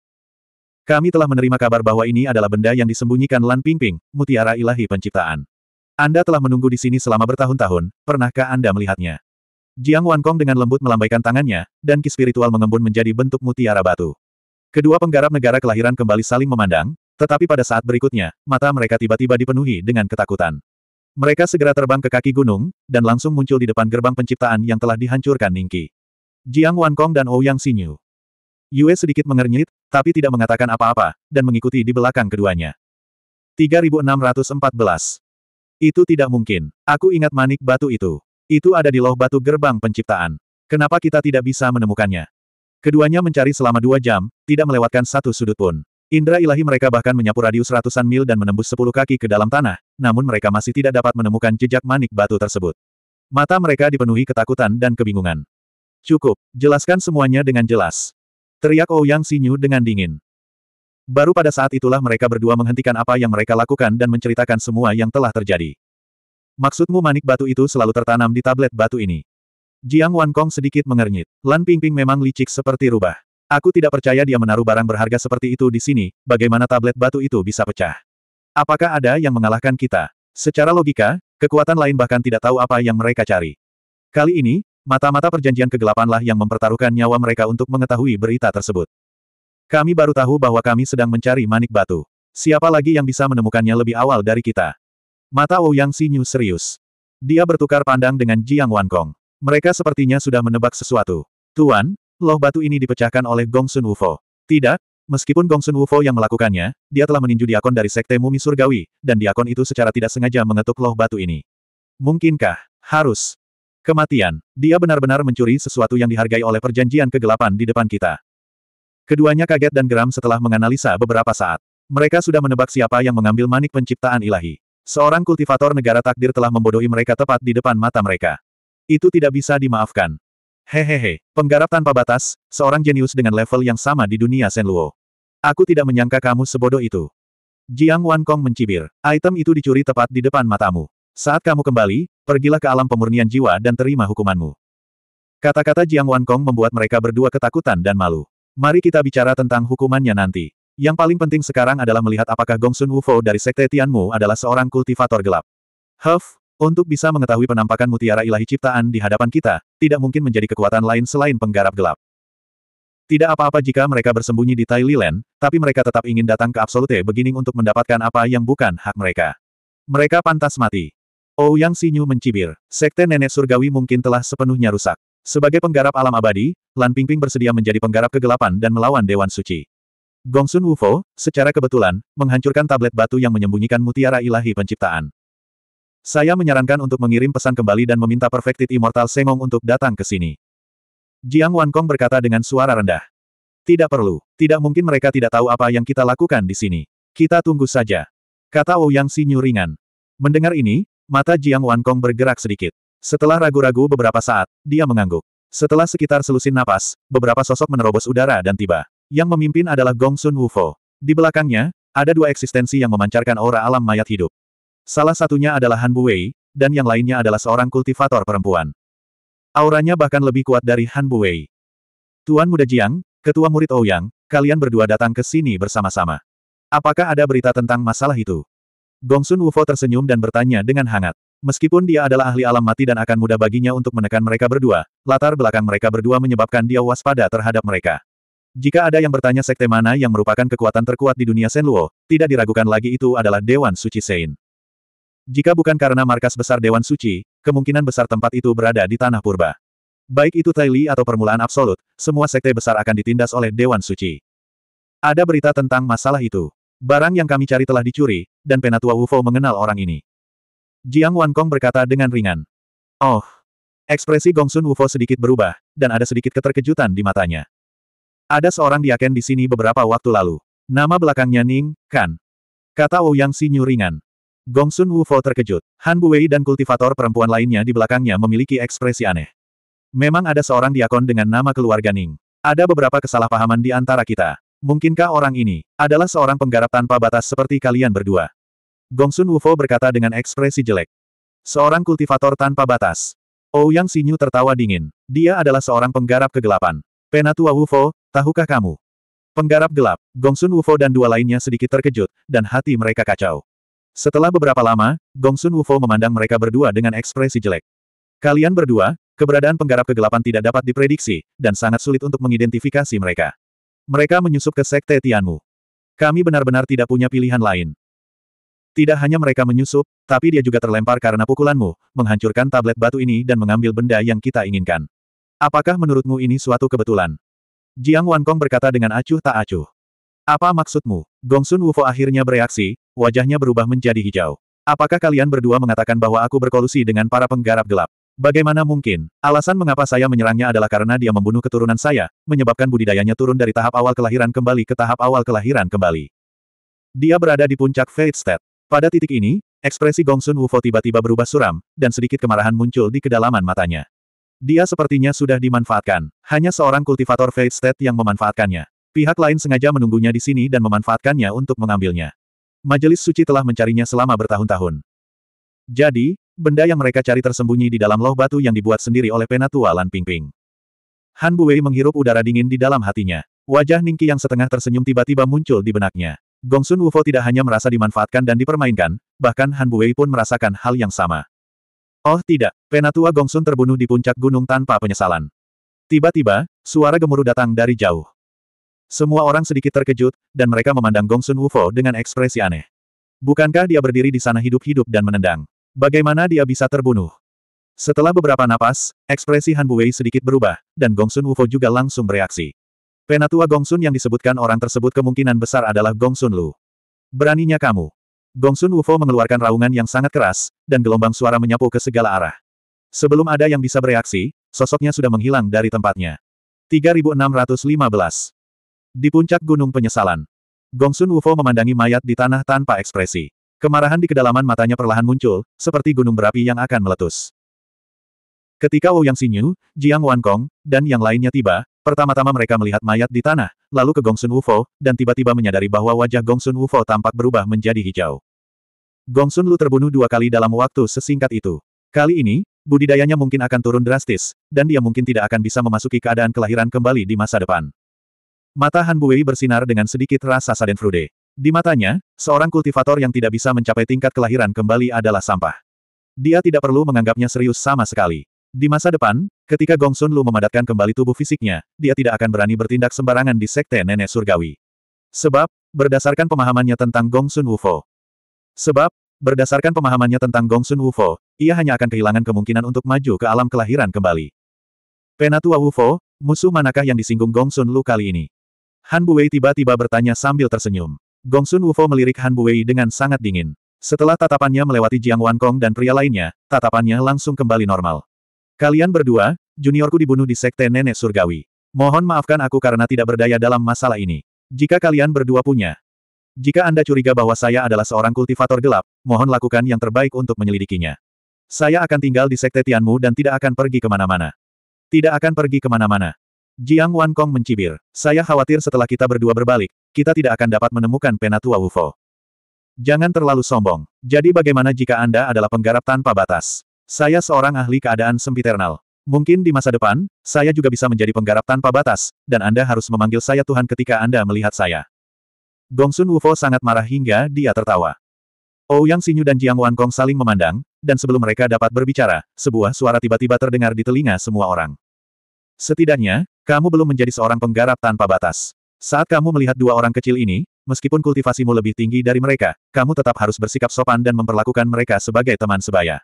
Kami telah menerima kabar bahwa ini adalah benda yang disembunyikan Lan Pingping, mutiara ilahi penciptaan. Anda telah menunggu di sini selama bertahun-tahun, pernahkah Anda melihatnya? Jiang Wankong dengan lembut melambaikan tangannya, dan ki spiritual mengembun menjadi bentuk mutiara batu. Kedua penggarap negara kelahiran kembali saling memandang, tetapi pada saat berikutnya, mata mereka tiba-tiba dipenuhi dengan ketakutan. Mereka segera terbang ke kaki gunung, dan langsung muncul di depan gerbang penciptaan yang telah dihancurkan Ningki. Jiang Wankong dan Ouyang oh Xinyu. Yue sedikit mengernyit, tapi tidak mengatakan apa-apa, dan mengikuti di belakang keduanya. 3614. Itu tidak mungkin. Aku ingat manik batu itu. Itu ada di loh batu gerbang penciptaan. Kenapa kita tidak bisa menemukannya? Keduanya mencari selama dua jam, tidak melewatkan satu sudut pun. Indra ilahi mereka bahkan menyapu radius ratusan mil dan menembus sepuluh kaki ke dalam tanah, namun mereka masih tidak dapat menemukan jejak manik batu tersebut. Mata mereka dipenuhi ketakutan dan kebingungan. Cukup, jelaskan semuanya dengan jelas. Teriak Ouyang Xinyu dengan dingin. Baru pada saat itulah mereka berdua menghentikan apa yang mereka lakukan dan menceritakan semua yang telah terjadi. Maksudmu manik batu itu selalu tertanam di tablet batu ini? Jiang Wan Kong sedikit mengernyit. Lan Pingping memang licik seperti rubah. Aku tidak percaya dia menaruh barang berharga seperti itu di sini, bagaimana tablet batu itu bisa pecah? Apakah ada yang mengalahkan kita? Secara logika, kekuatan lain bahkan tidak tahu apa yang mereka cari. Kali ini, Mata-mata perjanjian kegelapanlah yang mempertaruhkan nyawa mereka untuk mengetahui berita tersebut. Kami baru tahu bahwa kami sedang mencari manik batu. Siapa lagi yang bisa menemukannya lebih awal dari kita? Mata Ouyang Xinyu serius. Dia bertukar pandang dengan Jiang Wankong. Mereka sepertinya sudah menebak sesuatu. Tuan, loh batu ini dipecahkan oleh Gong Sun Wufo. Tidak, meskipun Gong Sun Wufo yang melakukannya, dia telah meninju diakon dari Sekte Mumi Surgawi, dan diakon itu secara tidak sengaja mengetuk loh batu ini. Mungkinkah, harus, Kematian. Dia benar-benar mencuri sesuatu yang dihargai oleh perjanjian kegelapan di depan kita. Keduanya kaget dan geram setelah menganalisa beberapa saat. Mereka sudah menebak siapa yang mengambil manik penciptaan ilahi. Seorang kultivator negara takdir telah membodohi mereka tepat di depan mata mereka. Itu tidak bisa dimaafkan. Hehehe, penggarap tanpa batas, seorang jenius dengan level yang sama di dunia Luo. Aku tidak menyangka kamu sebodoh itu. Jiang Wan Kong mencibir. Item itu dicuri tepat di depan matamu. Saat kamu kembali, pergilah ke alam pemurnian jiwa dan terima hukumanmu. Kata-kata Jiang Wankong membuat mereka berdua ketakutan dan malu. Mari kita bicara tentang hukumannya nanti. Yang paling penting sekarang adalah melihat apakah Gongsun Wufo dari Sekte Tianmu adalah seorang kultivator gelap. Huff, untuk bisa mengetahui penampakan mutiara ilahi ciptaan di hadapan kita, tidak mungkin menjadi kekuatan lain selain penggarap gelap. Tidak apa-apa jika mereka bersembunyi di Tai Thailand, tapi mereka tetap ingin datang ke Absolute Beginning untuk mendapatkan apa yang bukan hak mereka. Mereka pantas mati. Ouyang Sinyu mencibir. Sekte Nenek Surgawi mungkin telah sepenuhnya rusak. Sebagai penggarap alam abadi, Lan Pingping bersedia menjadi penggarap kegelapan dan melawan Dewan Suci. Gongsun Wufo, secara kebetulan, menghancurkan tablet batu yang menyembunyikan mutiara ilahi penciptaan. Saya menyarankan untuk mengirim pesan kembali dan meminta Perfected Immortal Sengong untuk datang ke sini. Jiang Wankong berkata dengan suara rendah. Tidak perlu, tidak mungkin mereka tidak tahu apa yang kita lakukan di sini. Kita tunggu saja. Kata Ouyang Sinyu ringan. Mendengar ini, Mata Jiang Wan Kong bergerak sedikit. Setelah ragu-ragu beberapa saat, dia mengangguk. Setelah sekitar selusin napas, beberapa sosok menerobos udara dan tiba. Yang memimpin adalah Gong Sun Wufo. Di belakangnya, ada dua eksistensi yang memancarkan aura alam mayat hidup. Salah satunya adalah Han Buwei, dan yang lainnya adalah seorang kultivator perempuan. Auranya bahkan lebih kuat dari Han Buwei. Tuan Muda Jiang, Ketua Murid Ouyang, kalian berdua datang ke sini bersama-sama. Apakah ada berita tentang masalah itu? Gongsun Wufo tersenyum dan bertanya dengan hangat. Meskipun dia adalah ahli alam mati dan akan mudah baginya untuk menekan mereka berdua, latar belakang mereka berdua menyebabkan dia waspada terhadap mereka. Jika ada yang bertanya sekte mana yang merupakan kekuatan terkuat di dunia Senluo, tidak diragukan lagi itu adalah Dewan Suci Sein. Jika bukan karena markas besar Dewan Suci, kemungkinan besar tempat itu berada di Tanah Purba. Baik itu Taili atau permulaan absolut, semua sekte besar akan ditindas oleh Dewan Suci. Ada berita tentang masalah itu. Barang yang kami cari telah dicuri, dan penatua Wufo mengenal orang ini. Jiang Wan Kong berkata dengan ringan. Oh. Ekspresi Gongsun Wufo sedikit berubah, dan ada sedikit keterkejutan di matanya. Ada seorang diaken di sini beberapa waktu lalu. Nama belakangnya Ning, Kan. Kata Ouyang Xinyu ringan. Gongsun Wufo terkejut. Han Buwei dan kultivator perempuan lainnya di belakangnya memiliki ekspresi aneh. Memang ada seorang diakon dengan nama keluarga Ning. Ada beberapa kesalahpahaman di antara kita. Mungkinkah orang ini adalah seorang penggarap tanpa batas seperti kalian berdua? Gongsun Wufo berkata dengan ekspresi jelek. Seorang kultivator tanpa batas. Ouyang oh, Xinyu tertawa dingin. Dia adalah seorang penggarap kegelapan. Penatua Wufo, tahukah kamu? Penggarap gelap, Gongsun Wufo dan dua lainnya sedikit terkejut, dan hati mereka kacau. Setelah beberapa lama, Gongsun Wufo memandang mereka berdua dengan ekspresi jelek. Kalian berdua, keberadaan penggarap kegelapan tidak dapat diprediksi, dan sangat sulit untuk mengidentifikasi mereka. Mereka menyusup ke Sekte Tianmu. Kami benar-benar tidak punya pilihan lain. Tidak hanya mereka menyusup, tapi dia juga terlempar karena pukulanmu, menghancurkan tablet batu ini dan mengambil benda yang kita inginkan. Apakah menurutmu ini suatu kebetulan? Jiang Wankong berkata dengan acuh tak acuh. Apa maksudmu? Gong Sun Wufo akhirnya bereaksi, wajahnya berubah menjadi hijau. Apakah kalian berdua mengatakan bahwa aku berkolusi dengan para penggarap gelap? Bagaimana mungkin? Alasan mengapa saya menyerangnya adalah karena dia membunuh keturunan saya, menyebabkan budidayanya turun dari tahap awal kelahiran kembali ke tahap awal kelahiran kembali. Dia berada di puncak Fate State. Pada titik ini, ekspresi Gongsun Wufo tiba-tiba berubah suram, dan sedikit kemarahan muncul di kedalaman matanya. Dia sepertinya sudah dimanfaatkan. Hanya seorang kultivator Fate State yang memanfaatkannya. Pihak lain sengaja menunggunya di sini dan memanfaatkannya untuk mengambilnya. Majelis suci telah mencarinya selama bertahun-tahun. Jadi, benda yang mereka cari tersembunyi di dalam loh batu yang dibuat sendiri oleh penatua Lan Pingping. Han Buwei menghirup udara dingin di dalam hatinya. Wajah Ningki yang setengah tersenyum tiba-tiba muncul di benaknya. Gong Sun Wufo tidak hanya merasa dimanfaatkan dan dipermainkan, bahkan Han Buwei pun merasakan hal yang sama. Oh tidak, penatua Gong Sun terbunuh di puncak gunung tanpa penyesalan. Tiba-tiba, suara gemuruh datang dari jauh. Semua orang sedikit terkejut, dan mereka memandang Gong Sun Wufo dengan ekspresi aneh. Bukankah dia berdiri di sana hidup-hidup dan menendang? Bagaimana dia bisa terbunuh? Setelah beberapa napas, ekspresi Han Buwei sedikit berubah, dan Gongsun Wufo juga langsung bereaksi. Penatua Gongsun yang disebutkan orang tersebut kemungkinan besar adalah Gongsun Lu. Beraninya kamu. Gongsun Wufo mengeluarkan raungan yang sangat keras, dan gelombang suara menyapu ke segala arah. Sebelum ada yang bisa bereaksi, sosoknya sudah menghilang dari tempatnya. 3615 Di puncak Gunung Penyesalan, Gongsun Wufo memandangi mayat di tanah tanpa ekspresi. Kemarahan di kedalaman matanya perlahan muncul, seperti gunung berapi yang akan meletus. Ketika Wu Yang Xinyu, Jiang Wankong, dan yang lainnya tiba, pertama-tama mereka melihat mayat di tanah, lalu ke Gongsun Wufo, dan tiba-tiba menyadari bahwa wajah Gongsun Wufo tampak berubah menjadi hijau. Gongsun Lu terbunuh dua kali dalam waktu sesingkat itu. Kali ini, budidayanya mungkin akan turun drastis, dan dia mungkin tidak akan bisa memasuki keadaan kelahiran kembali di masa depan. Mata Han Buwei bersinar dengan sedikit rasa sadenfrude. Di matanya, seorang kultivator yang tidak bisa mencapai tingkat kelahiran kembali adalah sampah. Dia tidak perlu menganggapnya serius sama sekali. Di masa depan, ketika Gong Sun Lu memadatkan kembali tubuh fisiknya, dia tidak akan berani bertindak sembarangan di Sekte Nenek Surgawi. Sebab, berdasarkan pemahamannya tentang Gong Sun Wufo. Sebab, berdasarkan pemahamannya tentang Gong Sun Wufo, ia hanya akan kehilangan kemungkinan untuk maju ke alam kelahiran kembali. Penatua Wufo, musuh manakah yang disinggung Gong Sun Lu kali ini? Han Buwei tiba-tiba bertanya sambil tersenyum. Gongsun Wufo melirik Han Buwei dengan sangat dingin. Setelah tatapannya melewati Jiang Wankong dan pria lainnya, tatapannya langsung kembali normal. Kalian berdua, juniorku dibunuh di sekte nenek surgawi. Mohon maafkan aku karena tidak berdaya dalam masalah ini. Jika kalian berdua punya, jika Anda curiga bahwa saya adalah seorang kultivator gelap, mohon lakukan yang terbaik untuk menyelidikinya. Saya akan tinggal di sekte Tianmu dan tidak akan pergi kemana-mana. Tidak akan pergi kemana-mana. Jiang Wankong mencibir. Saya khawatir setelah kita berdua berbalik, kita tidak akan dapat menemukan penatua UFO. Jangan terlalu sombong. Jadi bagaimana jika Anda adalah penggarap tanpa batas? Saya seorang ahli keadaan sempiternal. Mungkin di masa depan, saya juga bisa menjadi penggarap tanpa batas, dan Anda harus memanggil saya Tuhan ketika Anda melihat saya. Gong Sun Wufo sangat marah hingga dia tertawa. Ouyang oh Sinyu dan Jiang Wankong saling memandang, dan sebelum mereka dapat berbicara, sebuah suara tiba-tiba terdengar di telinga semua orang. Setidaknya, kamu belum menjadi seorang penggarap tanpa batas. Saat kamu melihat dua orang kecil ini, meskipun kultivasimu lebih tinggi dari mereka, kamu tetap harus bersikap sopan dan memperlakukan mereka sebagai teman sebaya.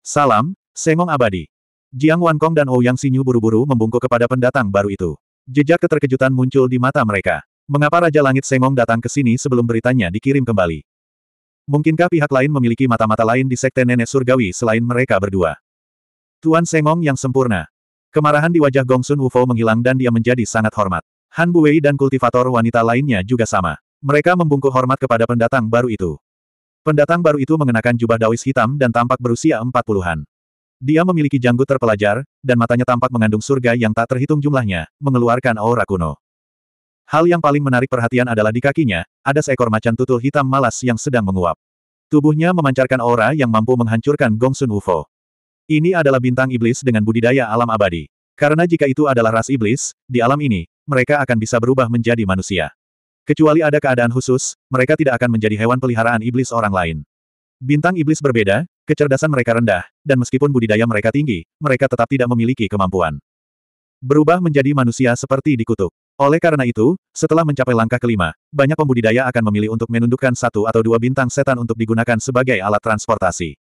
Salam, Sengong Abadi. Jiang Wankong dan Ouyang Xinyu buru-buru membungkuk kepada pendatang baru itu. Jejak keterkejutan muncul di mata mereka. Mengapa Raja Langit Sengong datang ke sini sebelum beritanya dikirim kembali? Mungkinkah pihak lain memiliki mata-mata lain di Sekte Nenek Surgawi selain mereka berdua? Tuan Sengong yang sempurna. Kemarahan di wajah Gongsun Wufo menghilang dan dia menjadi sangat hormat. Han Buwei dan kultivator wanita lainnya juga sama. Mereka membungkuk hormat kepada pendatang baru itu. Pendatang baru itu mengenakan jubah dawis hitam dan tampak berusia empat puluhan. Dia memiliki janggut terpelajar, dan matanya tampak mengandung surga yang tak terhitung jumlahnya, mengeluarkan aura kuno. Hal yang paling menarik perhatian adalah di kakinya, ada seekor macan tutul hitam malas yang sedang menguap. Tubuhnya memancarkan aura yang mampu menghancurkan Gongsun Wufo. Ini adalah bintang iblis dengan budidaya alam abadi. Karena jika itu adalah ras iblis, di alam ini, mereka akan bisa berubah menjadi manusia. Kecuali ada keadaan khusus, mereka tidak akan menjadi hewan peliharaan iblis orang lain. Bintang iblis berbeda, kecerdasan mereka rendah, dan meskipun budidaya mereka tinggi, mereka tetap tidak memiliki kemampuan. Berubah menjadi manusia seperti dikutuk. Oleh karena itu, setelah mencapai langkah kelima, banyak pembudidaya akan memilih untuk menundukkan satu atau dua bintang setan untuk digunakan sebagai alat transportasi.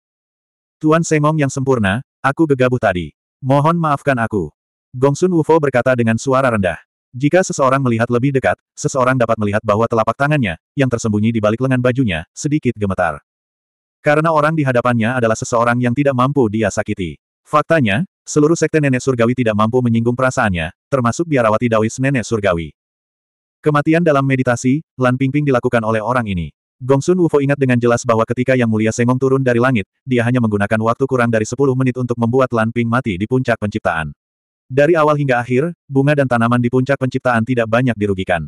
Tuan Semong yang sempurna, aku gegabah tadi. Mohon maafkan aku. Gongsun Wufo berkata dengan suara rendah. Jika seseorang melihat lebih dekat, seseorang dapat melihat bahwa telapak tangannya, yang tersembunyi di balik lengan bajunya, sedikit gemetar. Karena orang di hadapannya adalah seseorang yang tidak mampu dia sakiti. Faktanya, seluruh sekte nenek surgawi tidak mampu menyinggung perasaannya, termasuk biarawati Dawis nenek surgawi. Kematian dalam meditasi, Lan Pingping dilakukan oleh orang ini. Gongsun Wufo ingat dengan jelas bahwa ketika Yang Mulia Sengong turun dari langit, dia hanya menggunakan waktu kurang dari 10 menit untuk membuat Lan Ping mati di puncak penciptaan. Dari awal hingga akhir, bunga dan tanaman di puncak penciptaan tidak banyak dirugikan.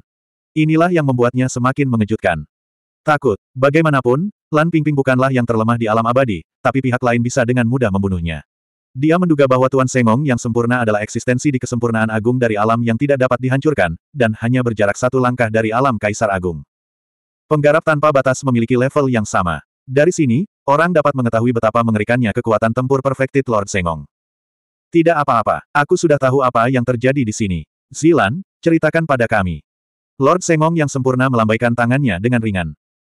Inilah yang membuatnya semakin mengejutkan. Takut, bagaimanapun, Lan Pingping bukanlah yang terlemah di alam abadi, tapi pihak lain bisa dengan mudah membunuhnya. Dia menduga bahwa Tuan Sengong yang sempurna adalah eksistensi di kesempurnaan agung dari alam yang tidak dapat dihancurkan, dan hanya berjarak satu langkah dari alam Kaisar Agung. Penggarap tanpa batas memiliki level yang sama. Dari sini, orang dapat mengetahui betapa mengerikannya kekuatan tempur Perfected Lord Sengong. Tidak apa-apa, aku sudah tahu apa yang terjadi di sini. Zilan, ceritakan pada kami. Lord Sengong yang sempurna melambaikan tangannya dengan ringan.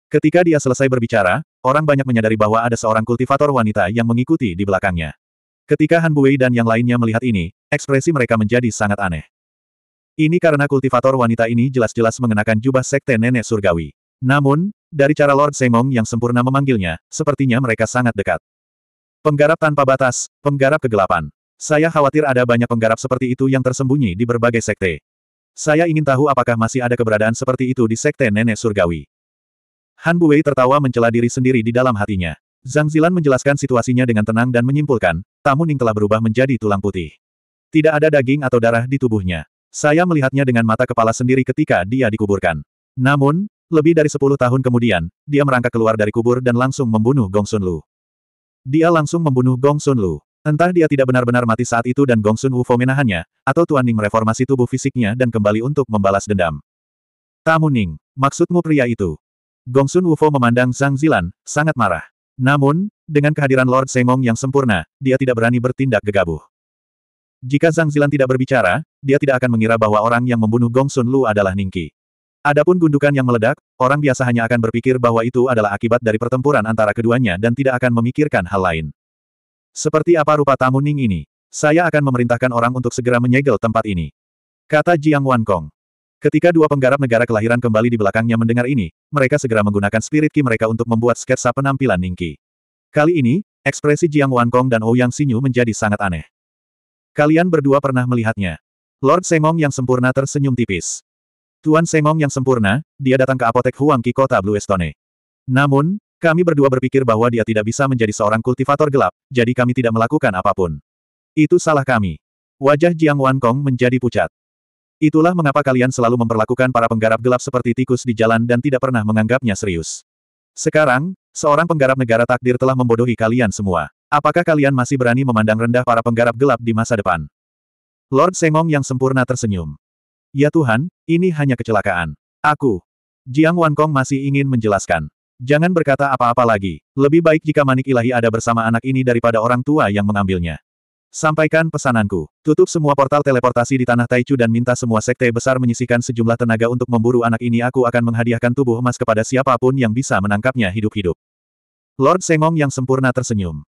Ketika dia selesai berbicara, orang banyak menyadari bahwa ada seorang kultivator wanita yang mengikuti di belakangnya. Ketika Han Buwei dan yang lainnya melihat ini, ekspresi mereka menjadi sangat aneh. Ini karena kultivator wanita ini jelas-jelas mengenakan jubah sekte nenek surgawi. Namun, dari cara Lord Semong yang sempurna memanggilnya, sepertinya mereka sangat dekat. Penggarap tanpa batas, penggarap kegelapan. Saya khawatir ada banyak penggarap seperti itu yang tersembunyi di berbagai sekte. Saya ingin tahu apakah masih ada keberadaan seperti itu di sekte Nenek Surgawi. Han Buwei tertawa mencela diri sendiri di dalam hatinya. Zhang Zilan menjelaskan situasinya dengan tenang dan menyimpulkan, tamu Ning telah berubah menjadi tulang putih. Tidak ada daging atau darah di tubuhnya. Saya melihatnya dengan mata kepala sendiri ketika dia dikuburkan. Namun, lebih dari sepuluh tahun kemudian, dia merangkak keluar dari kubur dan langsung membunuh Gong Sun Lu. Dia langsung membunuh Gong Sun Lu. Entah dia tidak benar-benar mati saat itu dan Gong Sun Wu menahannya, atau Tuan Ning mereformasi tubuh fisiknya dan kembali untuk membalas dendam. Tamu Ning, maksudmu pria itu? Gong Sun Wu memandang Zhang Zilan, sangat marah. Namun, dengan kehadiran Lord Sengong yang sempurna, dia tidak berani bertindak gegabah. Jika Zhang Zilan tidak berbicara, dia tidak akan mengira bahwa orang yang membunuh Gong Sun Lu adalah Ningqi. Adapun gundukan yang meledak, orang biasa hanya akan berpikir bahwa itu adalah akibat dari pertempuran antara keduanya dan tidak akan memikirkan hal lain. Seperti apa rupa tamu Ning ini? Saya akan memerintahkan orang untuk segera menyegel tempat ini. Kata Jiang Wankong. Ketika dua penggarap negara kelahiran kembali di belakangnya mendengar ini, mereka segera menggunakan spirit ki mereka untuk membuat sketsa penampilan Ning Qi. Kali ini, ekspresi Jiang Wankong dan Ouyang Sinyu menjadi sangat aneh. Kalian berdua pernah melihatnya. Lord Sengong yang sempurna tersenyum tipis. Tuan Sengong yang sempurna, dia datang ke apotek Huang Huangqi kota Estone. Namun, kami berdua berpikir bahwa dia tidak bisa menjadi seorang kultivator gelap, jadi kami tidak melakukan apapun. Itu salah kami. Wajah Jiang Wan Kong menjadi pucat. Itulah mengapa kalian selalu memperlakukan para penggarap gelap seperti tikus di jalan dan tidak pernah menganggapnya serius. Sekarang, seorang penggarap negara takdir telah membodohi kalian semua. Apakah kalian masih berani memandang rendah para penggarap gelap di masa depan? Lord Sengong yang sempurna tersenyum. Ya Tuhan, ini hanya kecelakaan. Aku. Jiang Wankong masih ingin menjelaskan. Jangan berkata apa-apa lagi. Lebih baik jika manik ilahi ada bersama anak ini daripada orang tua yang mengambilnya. Sampaikan pesananku. Tutup semua portal teleportasi di tanah Taichu dan minta semua sekte besar menyisihkan sejumlah tenaga untuk memburu anak ini. Aku akan menghadiahkan tubuh emas kepada siapapun yang bisa menangkapnya hidup-hidup. Lord Sengong yang sempurna tersenyum.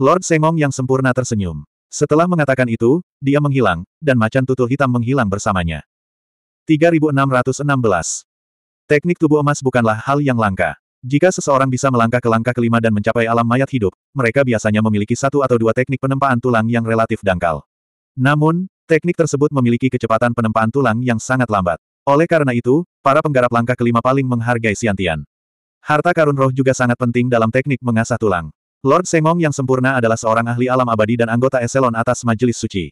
Lord Sengong yang sempurna tersenyum. Setelah mengatakan itu, dia menghilang, dan macan tutul hitam menghilang bersamanya. 3616. Teknik tubuh emas bukanlah hal yang langka. Jika seseorang bisa melangkah ke langkah kelima dan mencapai alam mayat hidup, mereka biasanya memiliki satu atau dua teknik penempaan tulang yang relatif dangkal. Namun, teknik tersebut memiliki kecepatan penempaan tulang yang sangat lambat. Oleh karena itu, para penggarap langkah kelima paling menghargai siantian. Harta karun roh juga sangat penting dalam teknik mengasah tulang. Lord Sengong yang sempurna adalah seorang ahli alam abadi dan anggota eselon atas majelis suci.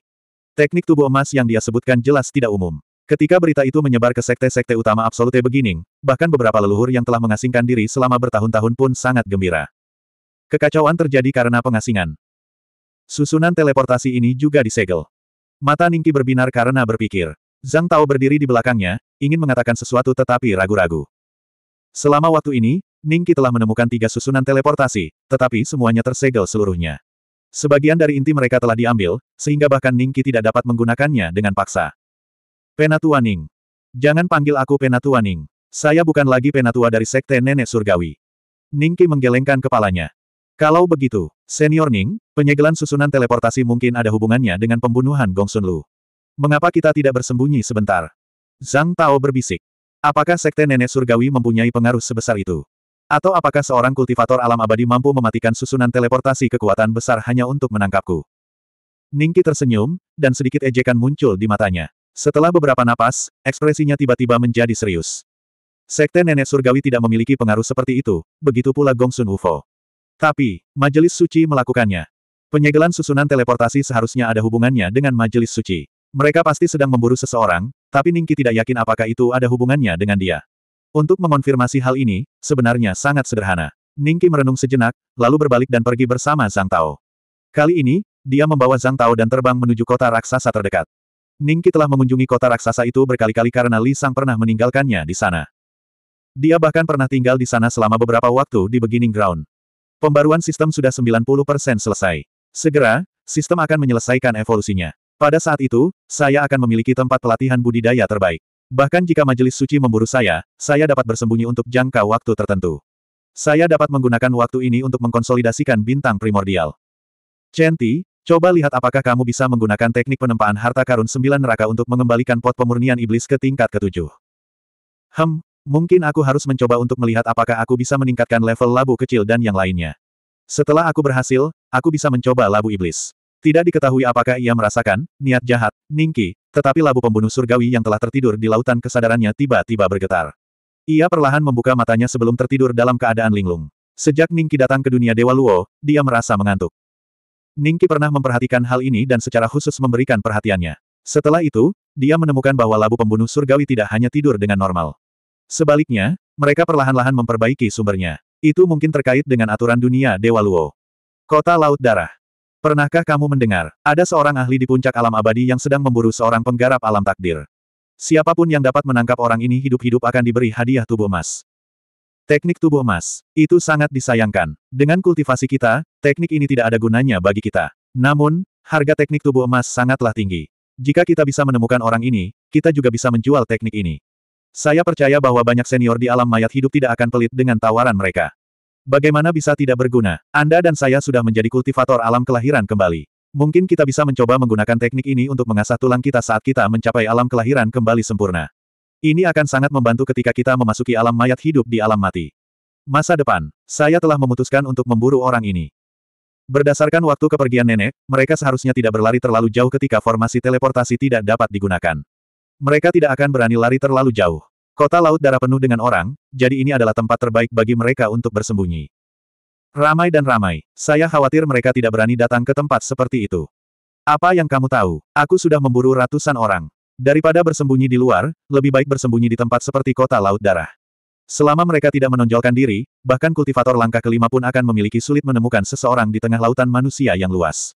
Teknik tubuh emas yang dia sebutkan jelas tidak umum. Ketika berita itu menyebar ke sekte-sekte utama Absolute Beginning, bahkan beberapa leluhur yang telah mengasingkan diri selama bertahun-tahun pun sangat gembira. Kekacauan terjadi karena pengasingan. Susunan teleportasi ini juga disegel. Mata Ningki berbinar karena berpikir. Zhang Tao berdiri di belakangnya, ingin mengatakan sesuatu tetapi ragu-ragu. Selama waktu ini, Ningki telah menemukan tiga susunan teleportasi, tetapi semuanya tersegel seluruhnya. Sebagian dari inti mereka telah diambil, sehingga bahkan Ningki tidak dapat menggunakannya dengan paksa. Penatuaning. Jangan panggil aku Penatuaning. Saya bukan lagi penatua dari Sekte Nenek Surgawi. Ningki menggelengkan kepalanya. Kalau begitu, Senior Ning, penyegelan susunan teleportasi mungkin ada hubungannya dengan pembunuhan Gongsun Lu. Mengapa kita tidak bersembunyi sebentar? Zhang Tao berbisik. Apakah Sekte Nenek Surgawi mempunyai pengaruh sebesar itu? Atau apakah seorang kultivator alam abadi mampu mematikan susunan teleportasi kekuatan besar hanya untuk menangkapku? Ningki tersenyum, dan sedikit ejekan muncul di matanya. Setelah beberapa napas, ekspresinya tiba-tiba menjadi serius. Sekte Nenek Surgawi tidak memiliki pengaruh seperti itu, begitu pula Gongsun UFO. Tapi, Majelis Suci melakukannya. Penyegelan susunan teleportasi seharusnya ada hubungannya dengan Majelis Suci. Mereka pasti sedang memburu seseorang, tapi Ningki tidak yakin apakah itu ada hubungannya dengan dia. Untuk mengonfirmasi hal ini, sebenarnya sangat sederhana. Ningki merenung sejenak, lalu berbalik dan pergi bersama Zhang Tao. Kali ini, dia membawa Zhang Tao dan terbang menuju kota raksasa terdekat. Ningki telah mengunjungi kota raksasa itu berkali-kali karena Li Sang pernah meninggalkannya di sana. Dia bahkan pernah tinggal di sana selama beberapa waktu di Beginning Ground. Pembaruan sistem sudah 90% selesai. Segera, sistem akan menyelesaikan evolusinya. Pada saat itu, saya akan memiliki tempat pelatihan budidaya terbaik. Bahkan jika majelis suci memburu saya, saya dapat bersembunyi untuk jangka waktu tertentu. Saya dapat menggunakan waktu ini untuk mengkonsolidasikan bintang primordial. Chenti, Coba lihat apakah kamu bisa menggunakan teknik penempaan harta karun sembilan neraka untuk mengembalikan pot pemurnian iblis ke tingkat ketujuh. Hem, mungkin aku harus mencoba untuk melihat apakah aku bisa meningkatkan level labu kecil dan yang lainnya. Setelah aku berhasil, aku bisa mencoba labu iblis. Tidak diketahui apakah ia merasakan, niat jahat, Ningki, tetapi labu pembunuh surgawi yang telah tertidur di lautan kesadarannya tiba-tiba bergetar. Ia perlahan membuka matanya sebelum tertidur dalam keadaan linglung. Sejak Ningki datang ke dunia Dewa Luo, dia merasa mengantuk. Ningki pernah memperhatikan hal ini dan secara khusus memberikan perhatiannya. Setelah itu, dia menemukan bahwa labu pembunuh surgawi tidak hanya tidur dengan normal. Sebaliknya, mereka perlahan-lahan memperbaiki sumbernya. Itu mungkin terkait dengan aturan dunia Dewa Luo. Kota Laut Darah. Pernahkah kamu mendengar, ada seorang ahli di puncak alam abadi yang sedang memburu seorang penggarap alam takdir. Siapapun yang dapat menangkap orang ini hidup-hidup akan diberi hadiah tubuh emas. Teknik tubuh emas. Itu sangat disayangkan. Dengan kultivasi kita, teknik ini tidak ada gunanya bagi kita. Namun, harga teknik tubuh emas sangatlah tinggi. Jika kita bisa menemukan orang ini, kita juga bisa menjual teknik ini. Saya percaya bahwa banyak senior di alam mayat hidup tidak akan pelit dengan tawaran mereka. Bagaimana bisa tidak berguna? Anda dan saya sudah menjadi kultivator alam kelahiran kembali. Mungkin kita bisa mencoba menggunakan teknik ini untuk mengasah tulang kita saat kita mencapai alam kelahiran kembali sempurna. Ini akan sangat membantu ketika kita memasuki alam mayat hidup di alam mati. Masa depan, saya telah memutuskan untuk memburu orang ini. Berdasarkan waktu kepergian nenek, mereka seharusnya tidak berlari terlalu jauh ketika formasi teleportasi tidak dapat digunakan. Mereka tidak akan berani lari terlalu jauh. Kota laut darah penuh dengan orang, jadi ini adalah tempat terbaik bagi mereka untuk bersembunyi. Ramai dan ramai, saya khawatir mereka tidak berani datang ke tempat seperti itu. Apa yang kamu tahu? Aku sudah memburu ratusan orang. Daripada bersembunyi di luar, lebih baik bersembunyi di tempat seperti kota laut darah. Selama mereka tidak menonjolkan diri, bahkan kultivator langkah kelima pun akan memiliki sulit menemukan seseorang di tengah lautan manusia yang luas.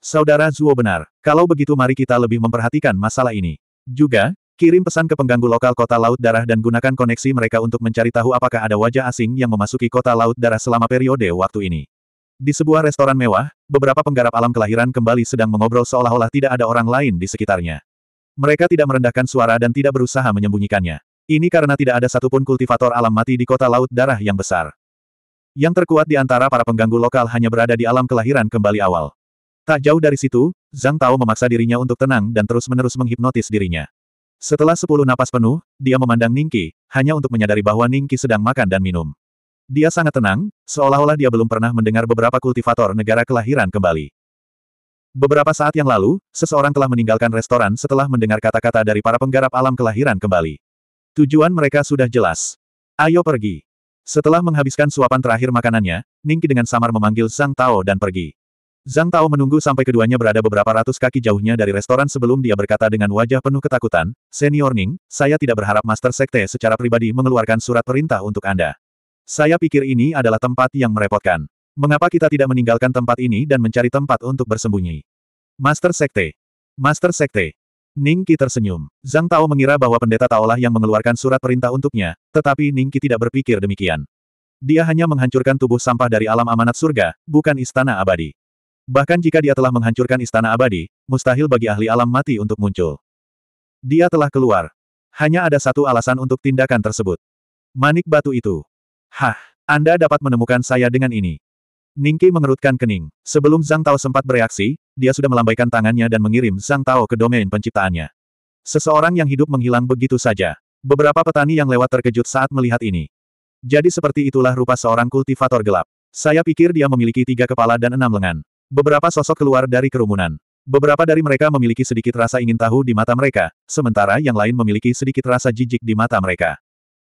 Saudara Zuo benar, kalau begitu mari kita lebih memperhatikan masalah ini. Juga, kirim pesan ke pengganggu lokal kota laut darah dan gunakan koneksi mereka untuk mencari tahu apakah ada wajah asing yang memasuki kota laut darah selama periode waktu ini. Di sebuah restoran mewah, beberapa penggarap alam kelahiran kembali sedang mengobrol seolah-olah tidak ada orang lain di sekitarnya. Mereka tidak merendahkan suara dan tidak berusaha menyembunyikannya. Ini karena tidak ada satupun kultivator alam mati di kota laut darah yang besar. Yang terkuat di antara para pengganggu lokal hanya berada di alam kelahiran kembali awal. Tak jauh dari situ, Zhang Tao memaksa dirinya untuk tenang dan terus-menerus menghipnotis dirinya. Setelah sepuluh napas penuh, dia memandang Ningki, hanya untuk menyadari bahwa Ningki sedang makan dan minum. Dia sangat tenang, seolah-olah dia belum pernah mendengar beberapa kultivator negara kelahiran kembali. Beberapa saat yang lalu, seseorang telah meninggalkan restoran setelah mendengar kata-kata dari para penggarap alam kelahiran kembali. Tujuan mereka sudah jelas. Ayo pergi. Setelah menghabiskan suapan terakhir makanannya, Ningki dengan samar memanggil Zhang Tao dan pergi. Zhang Tao menunggu sampai keduanya berada beberapa ratus kaki jauhnya dari restoran sebelum dia berkata dengan wajah penuh ketakutan, Senior Ning, saya tidak berharap Master Sekte secara pribadi mengeluarkan surat perintah untuk Anda. Saya pikir ini adalah tempat yang merepotkan. Mengapa kita tidak meninggalkan tempat ini dan mencari tempat untuk bersembunyi? Master Sekte. Master Sekte. Ning Qi tersenyum. Zhang Tao mengira bahwa pendeta Taolah yang mengeluarkan surat perintah untuknya, tetapi Ning Qi tidak berpikir demikian. Dia hanya menghancurkan tubuh sampah dari alam amanat surga, bukan istana abadi. Bahkan jika dia telah menghancurkan istana abadi, mustahil bagi ahli alam mati untuk muncul. Dia telah keluar. Hanya ada satu alasan untuk tindakan tersebut. Manik batu itu. Hah, Anda dapat menemukan saya dengan ini. Ningki mengerutkan kening. Sebelum Zhang Tao sempat bereaksi, dia sudah melambaikan tangannya dan mengirim Zhang Tao ke domain penciptaannya. Seseorang yang hidup menghilang begitu saja. Beberapa petani yang lewat terkejut saat melihat ini. Jadi seperti itulah rupa seorang kultivator gelap. Saya pikir dia memiliki tiga kepala dan enam lengan. Beberapa sosok keluar dari kerumunan. Beberapa dari mereka memiliki sedikit rasa ingin tahu di mata mereka, sementara yang lain memiliki sedikit rasa jijik di mata mereka.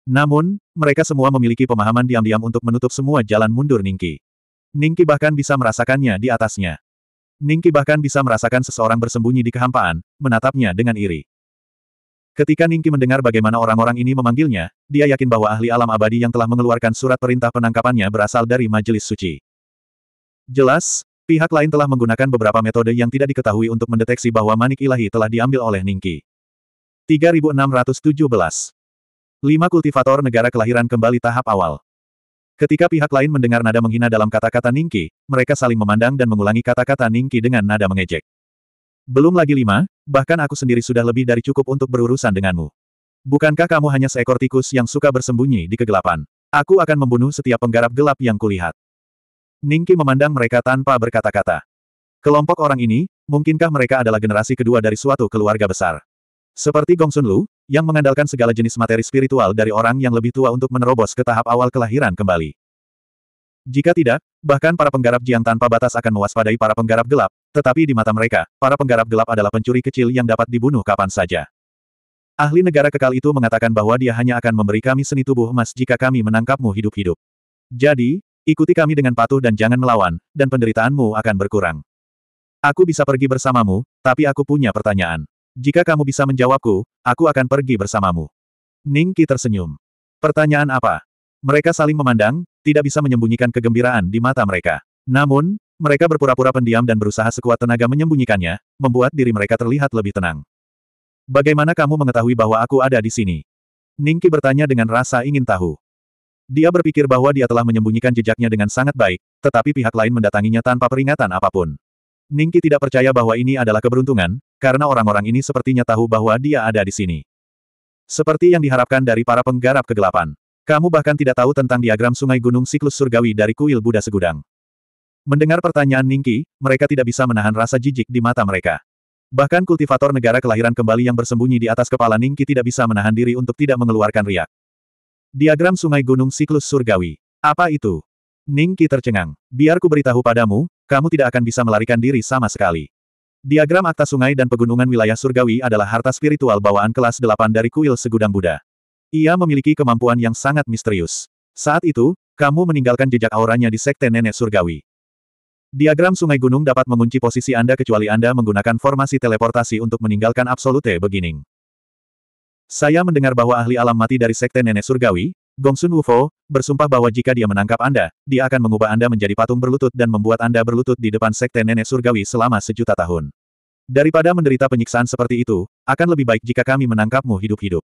Namun, mereka semua memiliki pemahaman diam-diam untuk menutup semua jalan mundur Ningki. Ningki bahkan bisa merasakannya di atasnya. Ningki bahkan bisa merasakan seseorang bersembunyi di kehampaan, menatapnya dengan iri. Ketika Ningki mendengar bagaimana orang-orang ini memanggilnya, dia yakin bahwa ahli alam abadi yang telah mengeluarkan surat perintah penangkapannya berasal dari majelis suci. Jelas, pihak lain telah menggunakan beberapa metode yang tidak diketahui untuk mendeteksi bahwa manik ilahi telah diambil oleh Ningki. 3617 5 kultivator negara kelahiran kembali tahap awal. Ketika pihak lain mendengar nada menghina dalam kata-kata Ningki, mereka saling memandang dan mengulangi kata-kata Ningki dengan nada mengejek. Belum lagi lima, bahkan aku sendiri sudah lebih dari cukup untuk berurusan denganmu. Bukankah kamu hanya seekor tikus yang suka bersembunyi di kegelapan? Aku akan membunuh setiap penggarap gelap yang kulihat. Ningki memandang mereka tanpa berkata-kata. Kelompok orang ini, mungkinkah mereka adalah generasi kedua dari suatu keluarga besar? Seperti Gongsun Lu, yang mengandalkan segala jenis materi spiritual dari orang yang lebih tua untuk menerobos ke tahap awal kelahiran kembali. Jika tidak, bahkan para penggarap Jiang tanpa batas akan mewaspadai para penggarap gelap, tetapi di mata mereka, para penggarap gelap adalah pencuri kecil yang dapat dibunuh kapan saja. Ahli negara kekal itu mengatakan bahwa dia hanya akan memberi kami seni tubuh emas jika kami menangkapmu hidup-hidup. Jadi, ikuti kami dengan patuh dan jangan melawan, dan penderitaanmu akan berkurang. Aku bisa pergi bersamamu, tapi aku punya pertanyaan. Jika kamu bisa menjawabku, aku akan pergi bersamamu. Ning Qi tersenyum. Pertanyaan apa? Mereka saling memandang, tidak bisa menyembunyikan kegembiraan di mata mereka. Namun, mereka berpura-pura pendiam dan berusaha sekuat tenaga menyembunyikannya, membuat diri mereka terlihat lebih tenang. Bagaimana kamu mengetahui bahwa aku ada di sini? Ningki bertanya dengan rasa ingin tahu. Dia berpikir bahwa dia telah menyembunyikan jejaknya dengan sangat baik, tetapi pihak lain mendatanginya tanpa peringatan apapun. Ningki tidak percaya bahwa ini adalah keberuntungan, karena orang-orang ini sepertinya tahu bahwa dia ada di sini. Seperti yang diharapkan dari para penggarap kegelapan. Kamu bahkan tidak tahu tentang diagram sungai gunung siklus surgawi dari kuil Buddha Segudang. Mendengar pertanyaan Ningki, mereka tidak bisa menahan rasa jijik di mata mereka. Bahkan kultivator negara kelahiran kembali yang bersembunyi di atas kepala Ningki tidak bisa menahan diri untuk tidak mengeluarkan riak. Diagram sungai gunung siklus surgawi. Apa itu? Ningki tercengang. Biar ku beritahu padamu, kamu tidak akan bisa melarikan diri sama sekali. Diagram akta sungai dan pegunungan wilayah surgawi adalah harta spiritual bawaan kelas 8 dari kuil segudang Buddha. Ia memiliki kemampuan yang sangat misterius. Saat itu, kamu meninggalkan jejak auranya di Sekte Nenek Surgawi. Diagram sungai gunung dapat mengunci posisi Anda kecuali Anda menggunakan formasi teleportasi untuk meninggalkan Absolute Beginning. Saya mendengar bahwa ahli alam mati dari Sekte Nenek Surgawi, Gongsun Wufo, bersumpah bahwa jika dia menangkap Anda, dia akan mengubah Anda menjadi patung berlutut dan membuat Anda berlutut di depan sekte nenek surgawi selama sejuta tahun. Daripada menderita penyiksaan seperti itu, akan lebih baik jika kami menangkapmu hidup-hidup.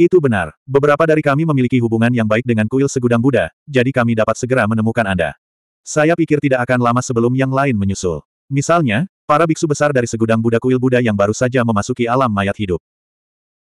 Itu benar, beberapa dari kami memiliki hubungan yang baik dengan kuil segudang Buddha, jadi kami dapat segera menemukan Anda. Saya pikir tidak akan lama sebelum yang lain menyusul. Misalnya, para biksu besar dari segudang Buddha kuil Buddha yang baru saja memasuki alam mayat hidup.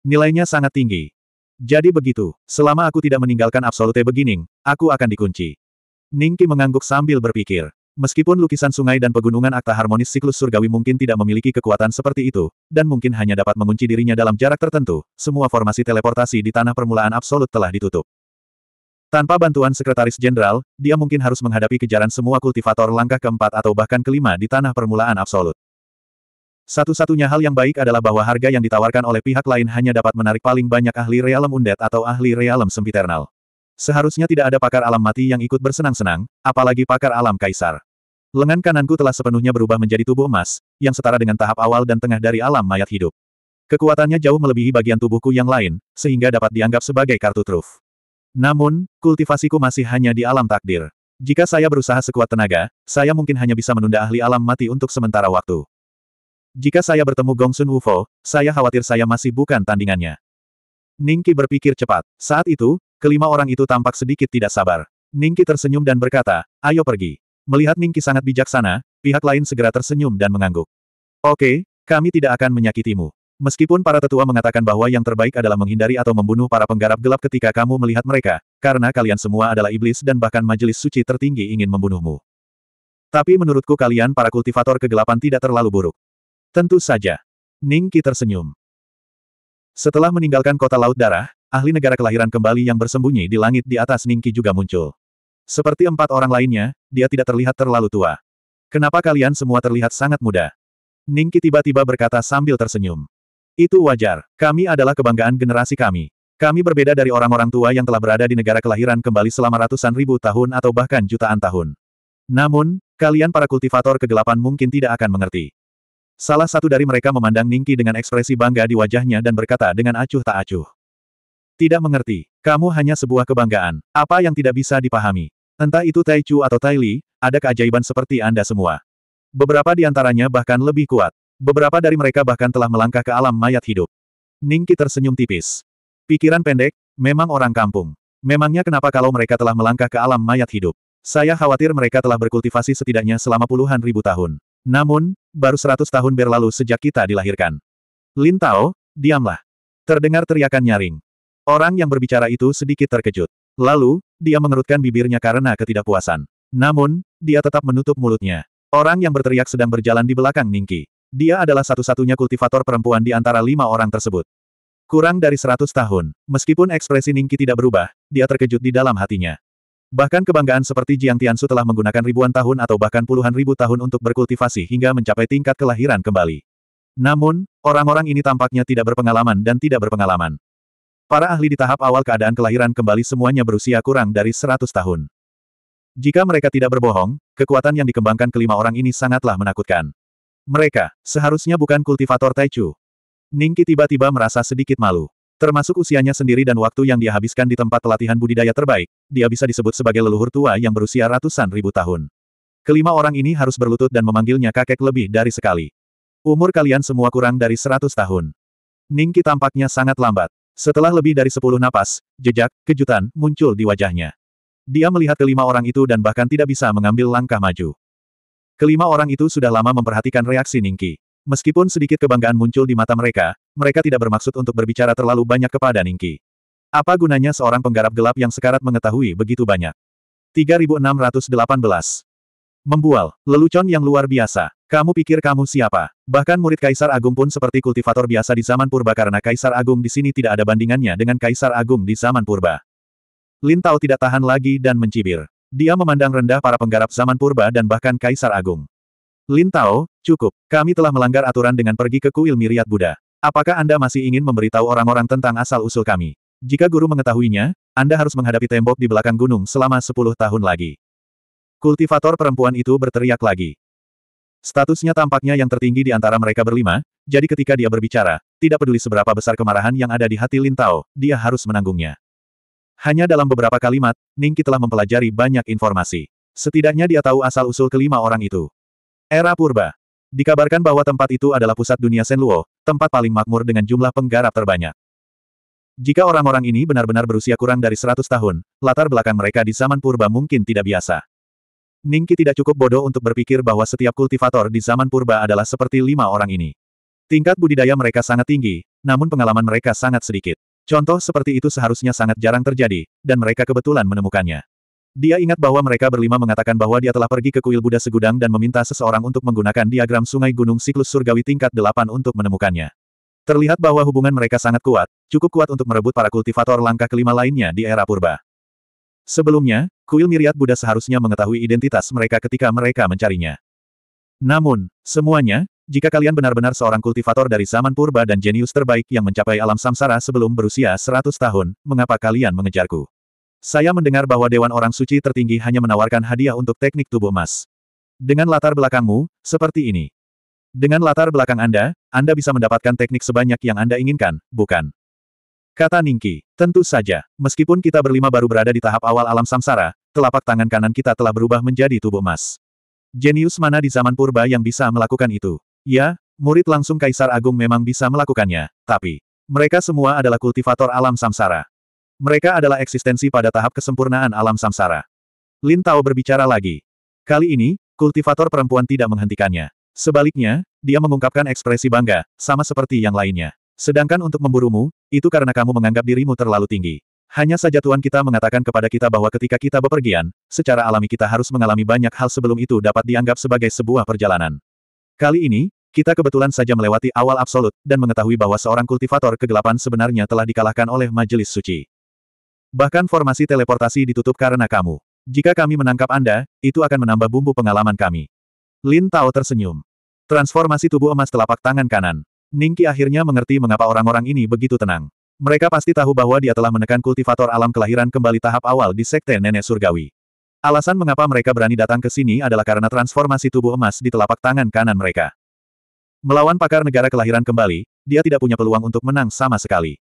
Nilainya sangat tinggi, jadi begitu, selama aku tidak meninggalkan Absolute Beginning, aku akan dikunci. Ningki mengangguk sambil berpikir. Meskipun lukisan sungai dan pegunungan akta harmonis siklus surgawi mungkin tidak memiliki kekuatan seperti itu, dan mungkin hanya dapat mengunci dirinya dalam jarak tertentu, semua formasi teleportasi di tanah permulaan absolut telah ditutup. Tanpa bantuan Sekretaris Jenderal, dia mungkin harus menghadapi kejaran semua kultivator langkah keempat atau bahkan kelima di tanah permulaan absolut. Satu-satunya hal yang baik adalah bahwa harga yang ditawarkan oleh pihak lain hanya dapat menarik paling banyak ahli realem undet atau ahli realem sempiternal. Seharusnya tidak ada pakar alam mati yang ikut bersenang-senang, apalagi pakar alam kaisar. Lengan kananku telah sepenuhnya berubah menjadi tubuh emas, yang setara dengan tahap awal dan tengah dari alam mayat hidup. Kekuatannya jauh melebihi bagian tubuhku yang lain, sehingga dapat dianggap sebagai kartu truf. Namun, kultivasiku masih hanya di alam takdir. Jika saya berusaha sekuat tenaga, saya mungkin hanya bisa menunda ahli alam mati untuk sementara waktu. Jika saya bertemu Gongsun Wufo, saya khawatir saya masih bukan tandingannya. Ningki berpikir cepat. Saat itu, kelima orang itu tampak sedikit tidak sabar. Ningki tersenyum dan berkata, ayo pergi. Melihat Ningki sangat bijaksana, pihak lain segera tersenyum dan mengangguk. Oke, kami tidak akan menyakitimu. Meskipun para tetua mengatakan bahwa yang terbaik adalah menghindari atau membunuh para penggarap gelap ketika kamu melihat mereka, karena kalian semua adalah iblis dan bahkan majelis suci tertinggi ingin membunuhmu. Tapi menurutku kalian para kultivator kegelapan tidak terlalu buruk. Tentu saja. Ningki tersenyum. Setelah meninggalkan kota Laut Darah, ahli negara kelahiran kembali yang bersembunyi di langit di atas Ningki juga muncul. Seperti empat orang lainnya, dia tidak terlihat terlalu tua. Kenapa kalian semua terlihat sangat muda? Ningki tiba-tiba berkata sambil tersenyum. Itu wajar, kami adalah kebanggaan generasi kami. Kami berbeda dari orang-orang tua yang telah berada di negara kelahiran kembali selama ratusan ribu tahun atau bahkan jutaan tahun. Namun, kalian para kultivator kegelapan mungkin tidak akan mengerti. Salah satu dari mereka memandang Ningki dengan ekspresi bangga di wajahnya dan berkata dengan acuh tak acuh. Tidak mengerti, kamu hanya sebuah kebanggaan, apa yang tidak bisa dipahami. Entah itu Tai Chu atau Tai Li, ada keajaiban seperti Anda semua. Beberapa di antaranya bahkan lebih kuat. Beberapa dari mereka bahkan telah melangkah ke alam mayat hidup. Ningki tersenyum tipis. Pikiran pendek, memang orang kampung. Memangnya kenapa kalau mereka telah melangkah ke alam mayat hidup? Saya khawatir mereka telah berkultivasi setidaknya selama puluhan ribu tahun. Namun, baru seratus tahun berlalu sejak kita dilahirkan. Lin Tao, diamlah. Terdengar teriakan nyaring. Orang yang berbicara itu sedikit terkejut. Lalu, dia mengerutkan bibirnya karena ketidakpuasan. Namun, dia tetap menutup mulutnya. Orang yang berteriak sedang berjalan di belakang Ningki. Dia adalah satu-satunya kultivator perempuan di antara lima orang tersebut. Kurang dari seratus tahun, meskipun ekspresi Ningki tidak berubah, dia terkejut di dalam hatinya. Bahkan kebanggaan seperti Jiang Tiansu telah menggunakan ribuan tahun atau bahkan puluhan ribu tahun untuk berkultivasi hingga mencapai tingkat kelahiran kembali. Namun, orang-orang ini tampaknya tidak berpengalaman dan tidak berpengalaman. Para ahli di tahap awal keadaan kelahiran kembali semuanya berusia kurang dari 100 tahun. Jika mereka tidak berbohong, kekuatan yang dikembangkan kelima orang ini sangatlah menakutkan. Mereka, seharusnya bukan kultivator Taichu. Ningki tiba-tiba merasa sedikit malu. Termasuk usianya sendiri dan waktu yang dia habiskan di tempat pelatihan budidaya terbaik, dia bisa disebut sebagai leluhur tua yang berusia ratusan ribu tahun. Kelima orang ini harus berlutut dan memanggilnya kakek lebih dari sekali. Umur kalian semua kurang dari seratus tahun. Ningki tampaknya sangat lambat. Setelah lebih dari sepuluh napas, jejak, kejutan, muncul di wajahnya. Dia melihat kelima orang itu dan bahkan tidak bisa mengambil langkah maju. Kelima orang itu sudah lama memperhatikan reaksi Ningki. Meskipun sedikit kebanggaan muncul di mata mereka, mereka tidak bermaksud untuk berbicara terlalu banyak kepada Ningki. Apa gunanya seorang penggarap gelap yang sekarat mengetahui begitu banyak? 3618. Membual, lelucon yang luar biasa. Kamu pikir kamu siapa? Bahkan murid Kaisar Agung pun seperti kultivator biasa di zaman purba karena Kaisar Agung di sini tidak ada bandingannya dengan Kaisar Agung di zaman purba. Lin Tao tidak tahan lagi dan mencibir. Dia memandang rendah para penggarap zaman purba dan bahkan Kaisar Agung. Lin Tao, cukup. Kami telah melanggar aturan dengan pergi ke kuil Miriat Buddha. Apakah Anda masih ingin memberitahu orang-orang tentang asal-usul kami? Jika guru mengetahuinya, Anda harus menghadapi tembok di belakang gunung selama 10 tahun lagi. Kultivator perempuan itu berteriak lagi. Statusnya tampaknya yang tertinggi di antara mereka berlima, jadi ketika dia berbicara, tidak peduli seberapa besar kemarahan yang ada di hati Lintao, dia harus menanggungnya. Hanya dalam beberapa kalimat, Ningki telah mempelajari banyak informasi. Setidaknya dia tahu asal-usul kelima orang itu. Era Purba Dikabarkan bahwa tempat itu adalah pusat dunia Senluo, tempat paling makmur dengan jumlah penggarap terbanyak. Jika orang-orang ini benar-benar berusia kurang dari 100 tahun, latar belakang mereka di zaman purba mungkin tidak biasa. Ningki tidak cukup bodoh untuk berpikir bahwa setiap kultivator di zaman purba adalah seperti lima orang ini. Tingkat budidaya mereka sangat tinggi, namun pengalaman mereka sangat sedikit. Contoh seperti itu seharusnya sangat jarang terjadi, dan mereka kebetulan menemukannya. Dia ingat bahwa mereka berlima mengatakan bahwa dia telah pergi ke kuil Buddha segudang dan meminta seseorang untuk menggunakan diagram sungai gunung siklus surgawi tingkat delapan untuk menemukannya. Terlihat bahwa hubungan mereka sangat kuat, cukup kuat untuk merebut para kultivator langkah kelima lainnya di era purba. Sebelumnya, kuil miriat Buddha seharusnya mengetahui identitas mereka ketika mereka mencarinya. Namun, semuanya, jika kalian benar-benar seorang kultivator dari zaman purba dan jenius terbaik yang mencapai alam samsara sebelum berusia 100 tahun, mengapa kalian mengejarku? Saya mendengar bahwa Dewan Orang Suci tertinggi hanya menawarkan hadiah untuk teknik tubuh emas. Dengan latar belakangmu, seperti ini. Dengan latar belakang Anda, Anda bisa mendapatkan teknik sebanyak yang Anda inginkan, bukan? Kata Ningki, tentu saja, meskipun kita berlima baru berada di tahap awal alam samsara, telapak tangan kanan kita telah berubah menjadi tubuh emas. Jenius mana di zaman purba yang bisa melakukan itu? Ya, murid langsung Kaisar Agung memang bisa melakukannya, tapi mereka semua adalah kultivator alam samsara. Mereka adalah eksistensi pada tahap kesempurnaan alam samsara. Lin Tao berbicara lagi. Kali ini, kultivator perempuan tidak menghentikannya. Sebaliknya, dia mengungkapkan ekspresi bangga, sama seperti yang lainnya. Sedangkan untuk memburumu, itu karena kamu menganggap dirimu terlalu tinggi. Hanya saja tuan kita mengatakan kepada kita bahwa ketika kita bepergian, secara alami kita harus mengalami banyak hal sebelum itu dapat dianggap sebagai sebuah perjalanan. Kali ini, kita kebetulan saja melewati awal absolut, dan mengetahui bahwa seorang kultivator kegelapan sebenarnya telah dikalahkan oleh majelis suci. Bahkan formasi teleportasi ditutup karena kamu. Jika kami menangkap Anda, itu akan menambah bumbu pengalaman kami. Lin Tao tersenyum. Transformasi tubuh emas telapak tangan kanan. Ningki akhirnya mengerti mengapa orang-orang ini begitu tenang. Mereka pasti tahu bahwa dia telah menekan kultivator alam kelahiran kembali tahap awal di Sekte Nenek Surgawi. Alasan mengapa mereka berani datang ke sini adalah karena transformasi tubuh emas di telapak tangan kanan mereka. Melawan pakar negara kelahiran kembali, dia tidak punya peluang untuk menang sama sekali.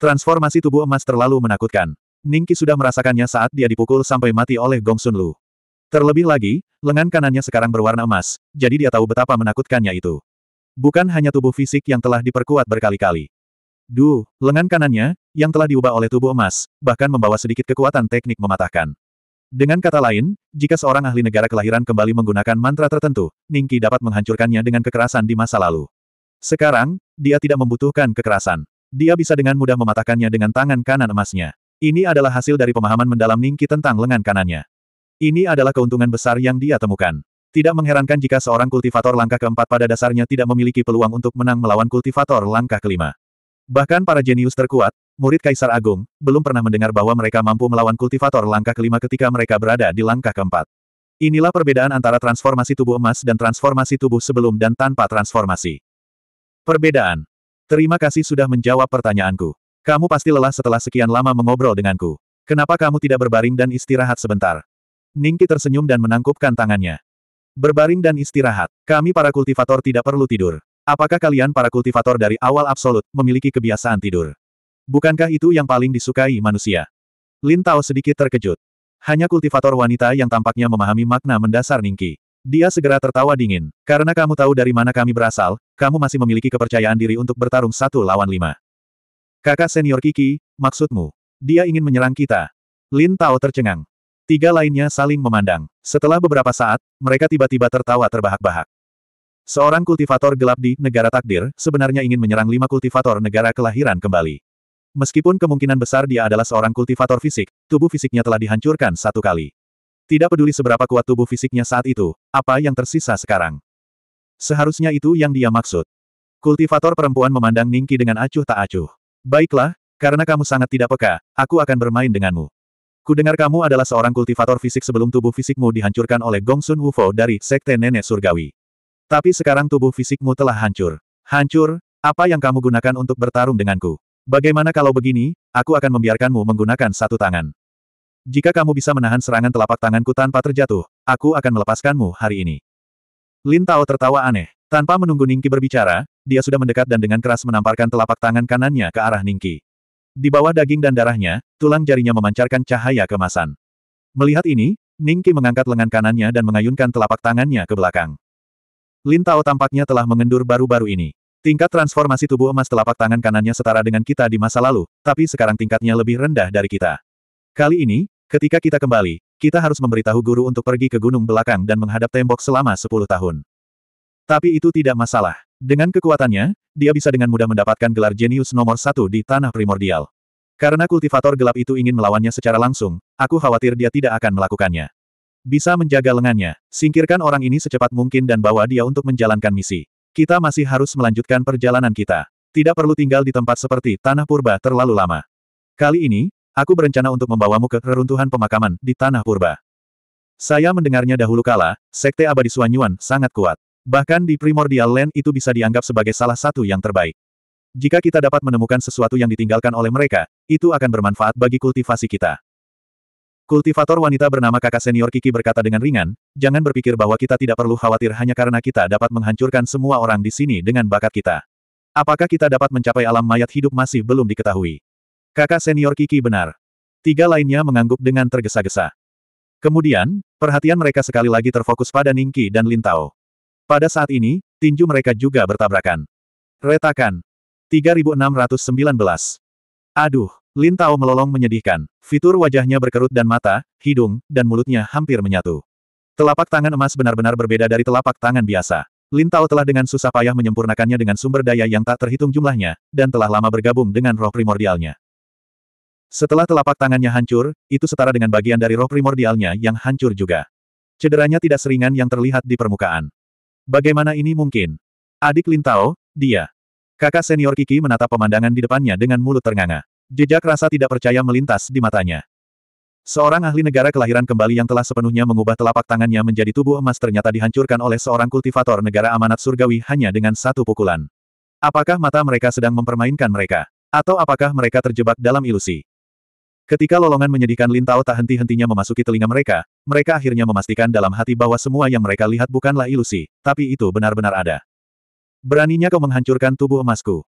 Transformasi tubuh emas terlalu menakutkan. Ningki sudah merasakannya saat dia dipukul sampai mati oleh Gong Sun Lu. Terlebih lagi, lengan kanannya sekarang berwarna emas, jadi dia tahu betapa menakutkannya itu. Bukan hanya tubuh fisik yang telah diperkuat berkali-kali. Du, lengan kanannya, yang telah diubah oleh tubuh emas, bahkan membawa sedikit kekuatan teknik mematahkan. Dengan kata lain, jika seorang ahli negara kelahiran kembali menggunakan mantra tertentu, Ningki dapat menghancurkannya dengan kekerasan di masa lalu. Sekarang, dia tidak membutuhkan kekerasan. Dia bisa dengan mudah mematahkannya dengan tangan kanan emasnya. Ini adalah hasil dari pemahaman mendalam Ningki tentang lengan kanannya. Ini adalah keuntungan besar yang dia temukan. Tidak mengherankan jika seorang kultivator langkah keempat pada dasarnya tidak memiliki peluang untuk menang melawan kultivator langkah kelima. Bahkan para jenius terkuat, murid Kaisar Agung, belum pernah mendengar bahwa mereka mampu melawan kultivator langkah kelima ketika mereka berada di langkah keempat. Inilah perbedaan antara transformasi tubuh emas dan transformasi tubuh sebelum dan tanpa transformasi. Perbedaan. Terima kasih sudah menjawab pertanyaanku. Kamu pasti lelah setelah sekian lama mengobrol denganku. Kenapa kamu tidak berbaring dan istirahat sebentar? Ningki tersenyum dan menangkupkan tangannya. Berbaring dan istirahat. Kami para kultivator tidak perlu tidur. Apakah kalian para kultivator dari awal absolut memiliki kebiasaan tidur? Bukankah itu yang paling disukai manusia? Lin Tao sedikit terkejut. Hanya kultivator wanita yang tampaknya memahami makna mendasar Ningki. Dia segera tertawa dingin. Karena kamu tahu dari mana kami berasal, kamu masih memiliki kepercayaan diri untuk bertarung satu lawan lima. Kakak senior Kiki, maksudmu? Dia ingin menyerang kita. Lin Tao tercengang. Tiga lainnya saling memandang. Setelah beberapa saat, mereka tiba-tiba tertawa terbahak-bahak. Seorang kultivator gelap di negara takdir sebenarnya ingin menyerang lima kultivator negara kelahiran kembali. Meskipun kemungkinan besar dia adalah seorang kultivator fisik, tubuh fisiknya telah dihancurkan satu kali. Tidak peduli seberapa kuat tubuh fisiknya saat itu, apa yang tersisa sekarang. Seharusnya itu yang dia maksud. Kultivator perempuan memandang Ningki dengan acuh tak acuh. Baiklah, karena kamu sangat tidak peka, aku akan bermain denganmu. Kudengar kamu adalah seorang kultivator fisik sebelum tubuh fisikmu dihancurkan oleh Gongsun Wufo dari Sekte Nenek Surgawi. Tapi sekarang tubuh fisikmu telah hancur. Hancur, apa yang kamu gunakan untuk bertarung denganku? Bagaimana kalau begini, aku akan membiarkanmu menggunakan satu tangan. Jika kamu bisa menahan serangan telapak tanganku tanpa terjatuh, aku akan melepaskanmu hari ini. Lin Tao tertawa aneh. Tanpa menunggu Ningki berbicara, dia sudah mendekat dan dengan keras menamparkan telapak tangan kanannya ke arah Ningki. Di bawah daging dan darahnya, tulang jarinya memancarkan cahaya kemasan. Melihat ini, Ningki mengangkat lengan kanannya dan mengayunkan telapak tangannya ke belakang. Lin Tao tampaknya telah mengendur baru-baru ini. Tingkat transformasi tubuh emas telapak tangan kanannya setara dengan kita di masa lalu, tapi sekarang tingkatnya lebih rendah dari kita. Kali ini, ketika kita kembali, kita harus memberitahu guru untuk pergi ke gunung belakang dan menghadap tembok selama 10 tahun. Tapi itu tidak masalah. Dengan kekuatannya, dia bisa dengan mudah mendapatkan gelar jenius nomor satu di tanah primordial. Karena kultivator gelap itu ingin melawannya secara langsung, aku khawatir dia tidak akan melakukannya. Bisa menjaga lengannya, singkirkan orang ini secepat mungkin dan bawa dia untuk menjalankan misi. Kita masih harus melanjutkan perjalanan kita. Tidak perlu tinggal di tempat seperti Tanah Purba terlalu lama. Kali ini, aku berencana untuk membawamu ke reruntuhan pemakaman di Tanah Purba. Saya mendengarnya dahulu kala, Sekte Abadi Suanyuan sangat kuat. Bahkan di Primordial Land itu bisa dianggap sebagai salah satu yang terbaik. Jika kita dapat menemukan sesuatu yang ditinggalkan oleh mereka, itu akan bermanfaat bagi kultivasi kita. Kultivator wanita bernama kakak senior Kiki berkata dengan ringan, jangan berpikir bahwa kita tidak perlu khawatir hanya karena kita dapat menghancurkan semua orang di sini dengan bakat kita. Apakah kita dapat mencapai alam mayat hidup masih belum diketahui. Kakak senior Kiki benar. Tiga lainnya mengangguk dengan tergesa-gesa. Kemudian, perhatian mereka sekali lagi terfokus pada Ningki dan Lintao. Pada saat ini, tinju mereka juga bertabrakan. Retakan. 3619. Aduh, Lin Tao melolong menyedihkan. Fitur wajahnya berkerut dan mata, hidung, dan mulutnya hampir menyatu. Telapak tangan emas benar-benar berbeda dari telapak tangan biasa. Lin Tao telah dengan susah payah menyempurnakannya dengan sumber daya yang tak terhitung jumlahnya, dan telah lama bergabung dengan roh primordialnya. Setelah telapak tangannya hancur, itu setara dengan bagian dari roh primordialnya yang hancur juga. Cederanya tidak seringan yang terlihat di permukaan. Bagaimana ini mungkin? Adik Lintao, dia. Kakak senior Kiki menatap pemandangan di depannya dengan mulut ternganga. Jejak rasa tidak percaya melintas di matanya. Seorang ahli negara kelahiran kembali yang telah sepenuhnya mengubah telapak tangannya menjadi tubuh emas ternyata dihancurkan oleh seorang kultivator negara amanat surgawi hanya dengan satu pukulan. Apakah mata mereka sedang mempermainkan mereka? Atau apakah mereka terjebak dalam ilusi? Ketika lolongan menyedihkan Lintao tak henti-hentinya memasuki telinga mereka, mereka akhirnya memastikan dalam hati bahwa semua yang mereka lihat bukanlah ilusi, tapi itu benar-benar ada. Beraninya kau menghancurkan tubuh emasku.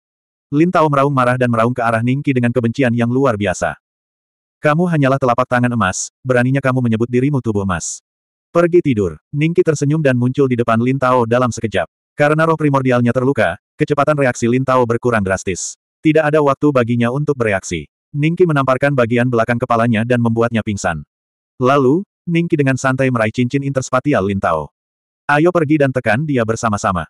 Lintao meraung marah dan meraung ke arah Ningki dengan kebencian yang luar biasa. Kamu hanyalah telapak tangan emas, beraninya kamu menyebut dirimu tubuh emas. Pergi tidur. Ningki tersenyum dan muncul di depan Lintao dalam sekejap. Karena roh primordialnya terluka, kecepatan reaksi Lintao berkurang drastis. Tidak ada waktu baginya untuk bereaksi. Ningki menamparkan bagian belakang kepalanya dan membuatnya pingsan. Lalu, Ningki dengan santai meraih cincin interspatial Lintao. Ayo pergi dan tekan dia bersama-sama.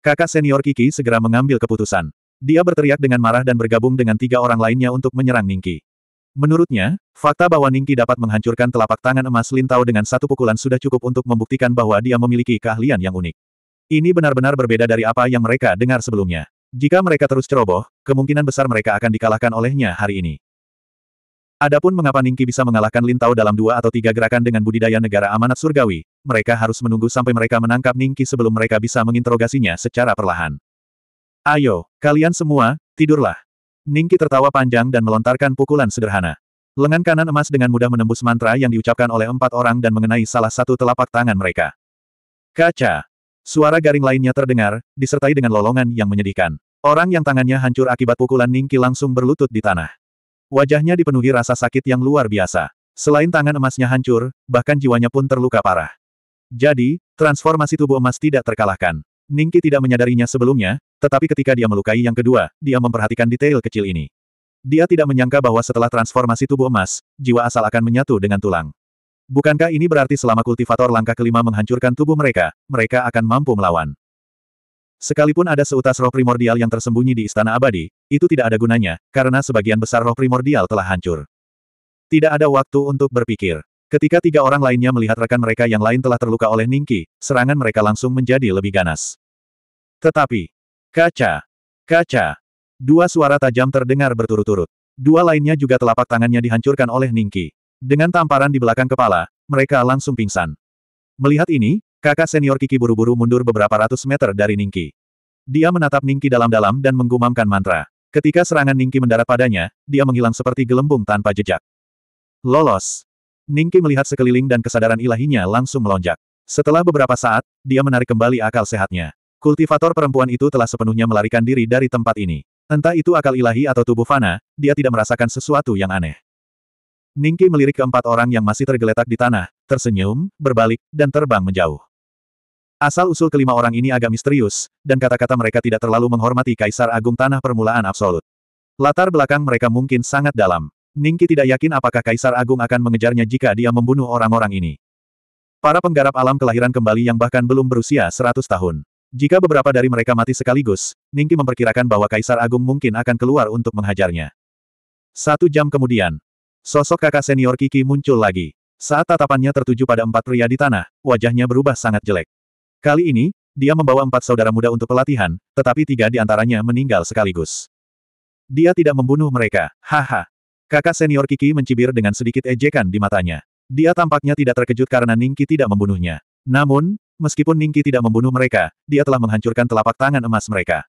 Kakak senior Kiki segera mengambil keputusan. Dia berteriak dengan marah dan bergabung dengan tiga orang lainnya untuk menyerang Ningki. Menurutnya, fakta bahwa Ningki dapat menghancurkan telapak tangan emas Lintao dengan satu pukulan sudah cukup untuk membuktikan bahwa dia memiliki keahlian yang unik. Ini benar-benar berbeda dari apa yang mereka dengar sebelumnya. Jika mereka terus ceroboh, kemungkinan besar mereka akan dikalahkan olehnya hari ini. Adapun mengapa Ningki bisa mengalahkan Lin Tao dalam dua atau tiga gerakan dengan budidaya negara amanat surgawi, mereka harus menunggu sampai mereka menangkap Ningki sebelum mereka bisa menginterogasinya secara perlahan. Ayo, kalian semua, tidurlah. Ningki tertawa panjang dan melontarkan pukulan sederhana. Lengan kanan emas dengan mudah menembus mantra yang diucapkan oleh empat orang dan mengenai salah satu telapak tangan mereka. Kaca. Suara garing lainnya terdengar, disertai dengan lolongan yang menyedihkan. Orang yang tangannya hancur akibat pukulan Ningki langsung berlutut di tanah. Wajahnya dipenuhi rasa sakit yang luar biasa. Selain tangan emasnya hancur, bahkan jiwanya pun terluka parah. Jadi, transformasi tubuh emas tidak terkalahkan. Ningki tidak menyadarinya sebelumnya, tetapi ketika dia melukai yang kedua, dia memperhatikan detail kecil ini. Dia tidak menyangka bahwa setelah transformasi tubuh emas, jiwa asal akan menyatu dengan tulang. Bukankah ini berarti selama kultivator langkah kelima menghancurkan tubuh mereka, mereka akan mampu melawan. Sekalipun ada seutas roh primordial yang tersembunyi di Istana Abadi, itu tidak ada gunanya, karena sebagian besar roh primordial telah hancur. Tidak ada waktu untuk berpikir. Ketika tiga orang lainnya melihat rekan mereka yang lain telah terluka oleh Ningki, serangan mereka langsung menjadi lebih ganas. Tetapi, kaca, kaca, dua suara tajam terdengar berturut-turut. Dua lainnya juga telapak tangannya dihancurkan oleh Ningki. Dengan tamparan di belakang kepala, mereka langsung pingsan. Melihat ini, Kakak senior Kiki buru-buru mundur beberapa ratus meter dari Ningki. Dia menatap Ningki dalam-dalam dan menggumamkan mantra. Ketika serangan Ningki mendarat padanya, dia menghilang seperti gelembung tanpa jejak. Lolos. Ningki melihat sekeliling dan kesadaran ilahinya langsung melonjak. Setelah beberapa saat, dia menarik kembali akal sehatnya. Kultivator perempuan itu telah sepenuhnya melarikan diri dari tempat ini. Entah itu akal ilahi atau tubuh fana, dia tidak merasakan sesuatu yang aneh. Ningki melirik keempat orang yang masih tergeletak di tanah, tersenyum, berbalik, dan terbang menjauh. Asal-usul kelima orang ini agak misterius, dan kata-kata mereka tidak terlalu menghormati Kaisar Agung Tanah Permulaan Absolut. Latar belakang mereka mungkin sangat dalam. Ningki tidak yakin apakah Kaisar Agung akan mengejarnya jika dia membunuh orang-orang ini. Para penggarap alam kelahiran kembali yang bahkan belum berusia 100 tahun. Jika beberapa dari mereka mati sekaligus, Ningki memperkirakan bahwa Kaisar Agung mungkin akan keluar untuk menghajarnya. Satu jam kemudian, sosok kakak senior Kiki muncul lagi. Saat tatapannya tertuju pada empat pria di tanah, wajahnya berubah sangat jelek. Kali ini, dia membawa empat saudara muda untuk pelatihan, tetapi tiga di antaranya meninggal sekaligus. Dia tidak membunuh mereka, haha. Kakak senior Kiki mencibir dengan sedikit ejekan di matanya. Dia tampaknya tidak terkejut karena Ningki tidak membunuhnya. Namun, meskipun Ningki tidak membunuh mereka, dia telah menghancurkan telapak tangan emas mereka.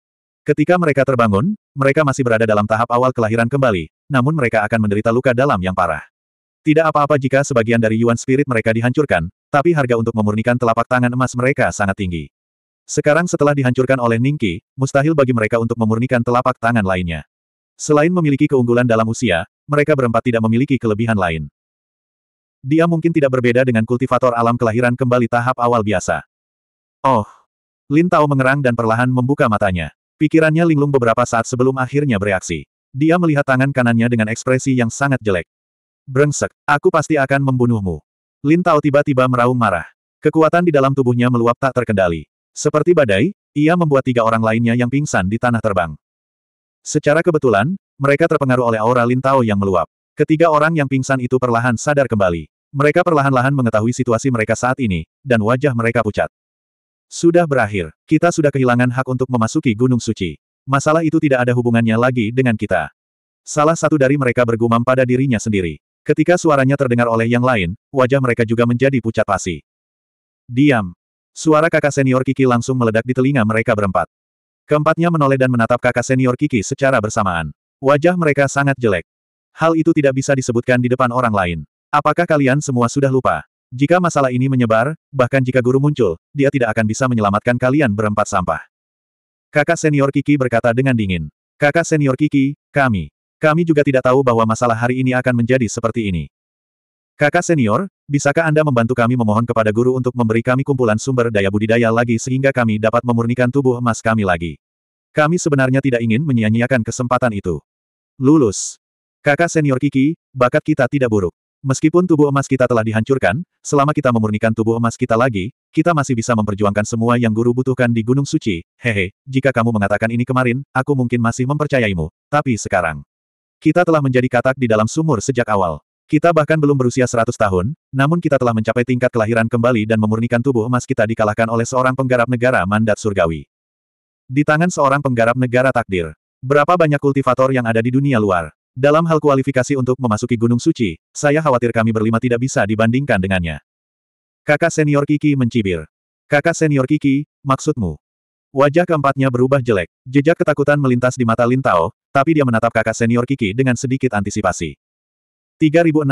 Ketika mereka terbangun, mereka masih berada dalam tahap awal kelahiran kembali, namun mereka akan menderita luka dalam yang parah. Tidak apa-apa jika sebagian dari Yuan Spirit mereka dihancurkan, tapi harga untuk memurnikan telapak tangan emas mereka sangat tinggi. Sekarang setelah dihancurkan oleh Ningki, mustahil bagi mereka untuk memurnikan telapak tangan lainnya. Selain memiliki keunggulan dalam usia, mereka berempat tidak memiliki kelebihan lain. Dia mungkin tidak berbeda dengan kultivator alam kelahiran kembali tahap awal biasa. Oh! Lin Tao mengerang dan perlahan membuka matanya. Pikirannya linglung beberapa saat sebelum akhirnya bereaksi. Dia melihat tangan kanannya dengan ekspresi yang sangat jelek. Brengsek, aku pasti akan membunuhmu. Lin Tao tiba-tiba meraung marah. Kekuatan di dalam tubuhnya meluap tak terkendali. Seperti badai, ia membuat tiga orang lainnya yang pingsan di tanah terbang. Secara kebetulan, mereka terpengaruh oleh aura Lin Tao yang meluap. Ketiga orang yang pingsan itu perlahan sadar kembali. Mereka perlahan-lahan mengetahui situasi mereka saat ini, dan wajah mereka pucat. Sudah berakhir, kita sudah kehilangan hak untuk memasuki Gunung Suci. Masalah itu tidak ada hubungannya lagi dengan kita. Salah satu dari mereka bergumam pada dirinya sendiri. Ketika suaranya terdengar oleh yang lain, wajah mereka juga menjadi pucat pasi. Diam. Suara kakak senior Kiki langsung meledak di telinga mereka berempat. Keempatnya menoleh dan menatap kakak senior Kiki secara bersamaan. Wajah mereka sangat jelek. Hal itu tidak bisa disebutkan di depan orang lain. Apakah kalian semua sudah lupa? Jika masalah ini menyebar, bahkan jika guru muncul, dia tidak akan bisa menyelamatkan kalian berempat sampah. Kakak senior Kiki berkata dengan dingin. Kakak senior Kiki, kami. Kami juga tidak tahu bahwa masalah hari ini akan menjadi seperti ini. Kakak senior, bisakah Anda membantu kami memohon kepada guru untuk memberi kami kumpulan sumber daya budidaya lagi sehingga kami dapat memurnikan tubuh emas kami lagi? Kami sebenarnya tidak ingin menyia-nyiakan kesempatan itu. Lulus. Kakak senior Kiki, bakat kita tidak buruk. Meskipun tubuh emas kita telah dihancurkan, selama kita memurnikan tubuh emas kita lagi, kita masih bisa memperjuangkan semua yang guru butuhkan di Gunung Suci. Hehe, jika kamu mengatakan ini kemarin, aku mungkin masih mempercayaimu. Tapi sekarang, kita telah menjadi katak di dalam sumur sejak awal. Kita bahkan belum berusia 100 tahun, namun kita telah mencapai tingkat kelahiran kembali dan memurnikan tubuh emas kita dikalahkan oleh seorang penggarap negara mandat surgawi. Di tangan seorang penggarap negara takdir. Berapa banyak kultivator yang ada di dunia luar? Dalam hal kualifikasi untuk memasuki Gunung Suci, saya khawatir kami berlima tidak bisa dibandingkan dengannya. Kakak senior Kiki mencibir. Kakak senior Kiki, maksudmu? Wajah keempatnya berubah jelek. Jejak ketakutan melintas di mata Lintao, tapi dia menatap kakak senior Kiki dengan sedikit antisipasi. 3620.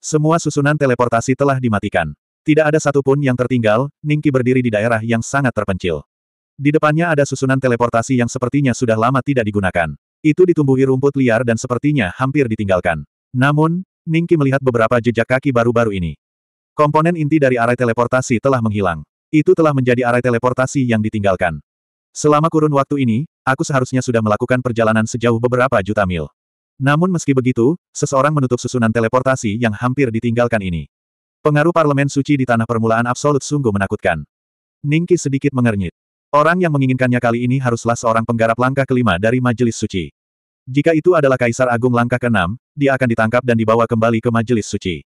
Semua susunan teleportasi telah dimatikan. Tidak ada satupun yang tertinggal, Ningki berdiri di daerah yang sangat terpencil. Di depannya ada susunan teleportasi yang sepertinya sudah lama tidak digunakan. Itu ditumbuhi rumput liar dan sepertinya hampir ditinggalkan. Namun, Ningki melihat beberapa jejak kaki baru-baru ini. Komponen inti dari arai teleportasi telah menghilang. Itu telah menjadi arai teleportasi yang ditinggalkan. Selama kurun waktu ini, Aku seharusnya sudah melakukan perjalanan sejauh beberapa juta mil. Namun meski begitu, seseorang menutup susunan teleportasi yang hampir ditinggalkan ini. Pengaruh parlemen suci di tanah permulaan absolut sungguh menakutkan. Ningki sedikit mengernyit. Orang yang menginginkannya kali ini haruslah seorang penggarap langkah kelima dari majelis suci. Jika itu adalah Kaisar Agung langkah keenam, dia akan ditangkap dan dibawa kembali ke majelis suci.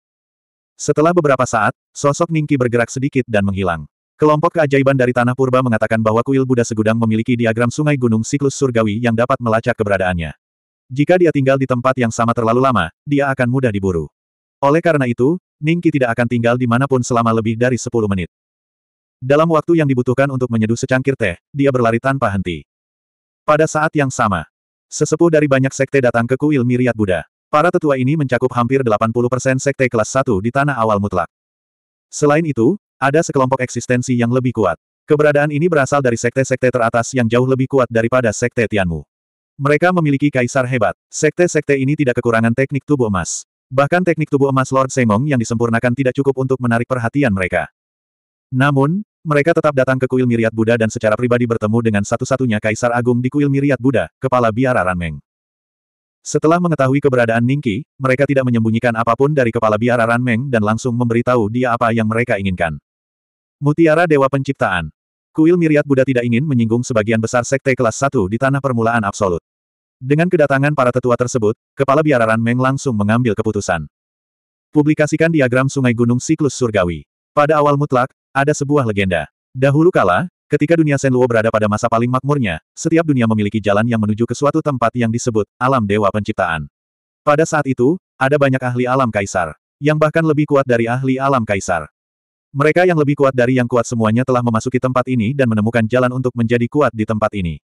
Setelah beberapa saat, sosok Ningki bergerak sedikit dan menghilang. Kelompok keajaiban dari Tanah Purba mengatakan bahwa kuil Buddha segudang memiliki diagram sungai gunung siklus surgawi yang dapat melacak keberadaannya. Jika dia tinggal di tempat yang sama terlalu lama, dia akan mudah diburu. Oleh karena itu, Ningki tidak akan tinggal di manapun selama lebih dari 10 menit. Dalam waktu yang dibutuhkan untuk menyeduh secangkir teh, dia berlari tanpa henti. Pada saat yang sama, sesepuh dari banyak sekte datang ke kuil Miriat Buddha. Para tetua ini mencakup hampir 80% sekte kelas 1 di tanah awal mutlak. Selain itu, ada sekelompok eksistensi yang lebih kuat. Keberadaan ini berasal dari sekte-sekte teratas yang jauh lebih kuat daripada sekte Tianmu. Mereka memiliki kaisar hebat. Sekte-sekte ini tidak kekurangan teknik tubuh emas. Bahkan teknik tubuh emas Lord Semong yang disempurnakan tidak cukup untuk menarik perhatian mereka. Namun, mereka tetap datang ke kuil Miriat Buddha dan secara pribadi bertemu dengan satu-satunya kaisar agung di kuil Miriat Buddha, kepala biara Ranmeng. Setelah mengetahui keberadaan Ningki, mereka tidak menyembunyikan apapun dari kepala biara Ranmeng dan langsung memberitahu dia apa yang mereka inginkan. Mutiara Dewa Penciptaan. Kuil Miriat Buddha tidak ingin menyinggung sebagian besar sekte kelas 1 di tanah permulaan absolut. Dengan kedatangan para tetua tersebut, kepala biararan Meng langsung mengambil keputusan. Publikasikan diagram sungai gunung siklus surgawi. Pada awal mutlak, ada sebuah legenda. Dahulu kala, ketika dunia Senluo berada pada masa paling makmurnya, setiap dunia memiliki jalan yang menuju ke suatu tempat yang disebut alam dewa penciptaan. Pada saat itu, ada banyak ahli alam kaisar, yang bahkan lebih kuat dari ahli alam kaisar. Mereka yang lebih kuat dari yang kuat semuanya telah memasuki tempat ini dan menemukan jalan untuk menjadi kuat di tempat ini.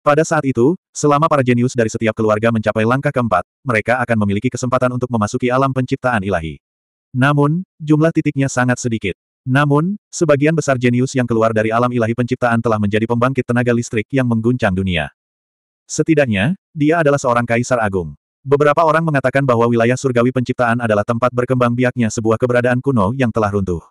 Pada saat itu, selama para jenius dari setiap keluarga mencapai langkah keempat, mereka akan memiliki kesempatan untuk memasuki alam penciptaan ilahi. Namun, jumlah titiknya sangat sedikit. Namun, sebagian besar jenius yang keluar dari alam ilahi penciptaan telah menjadi pembangkit tenaga listrik yang mengguncang dunia. Setidaknya, dia adalah seorang kaisar agung. Beberapa orang mengatakan bahwa wilayah surgawi penciptaan adalah tempat berkembang biaknya sebuah keberadaan kuno yang telah runtuh.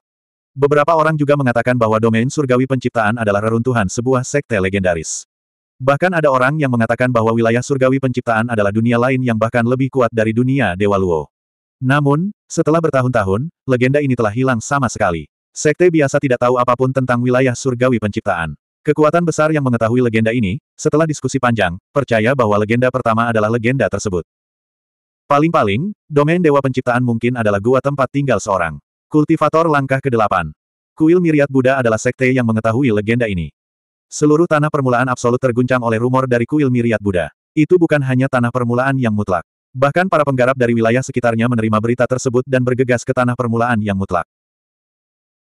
Beberapa orang juga mengatakan bahwa domain surgawi penciptaan adalah reruntuhan sebuah sekte legendaris. Bahkan ada orang yang mengatakan bahwa wilayah surgawi penciptaan adalah dunia lain yang bahkan lebih kuat dari dunia Dewa Luo. Namun, setelah bertahun-tahun, legenda ini telah hilang sama sekali. Sekte biasa tidak tahu apapun tentang wilayah surgawi penciptaan. Kekuatan besar yang mengetahui legenda ini, setelah diskusi panjang, percaya bahwa legenda pertama adalah legenda tersebut. Paling-paling, domain dewa penciptaan mungkin adalah gua tempat tinggal seorang. Kultivator langkah ke-8. Kuil Miriat Buddha adalah sekte yang mengetahui legenda ini. Seluruh tanah permulaan absolut terguncang oleh rumor dari kuil Miriat Buddha. Itu bukan hanya tanah permulaan yang mutlak. Bahkan para penggarap dari wilayah sekitarnya menerima berita tersebut dan bergegas ke tanah permulaan yang mutlak.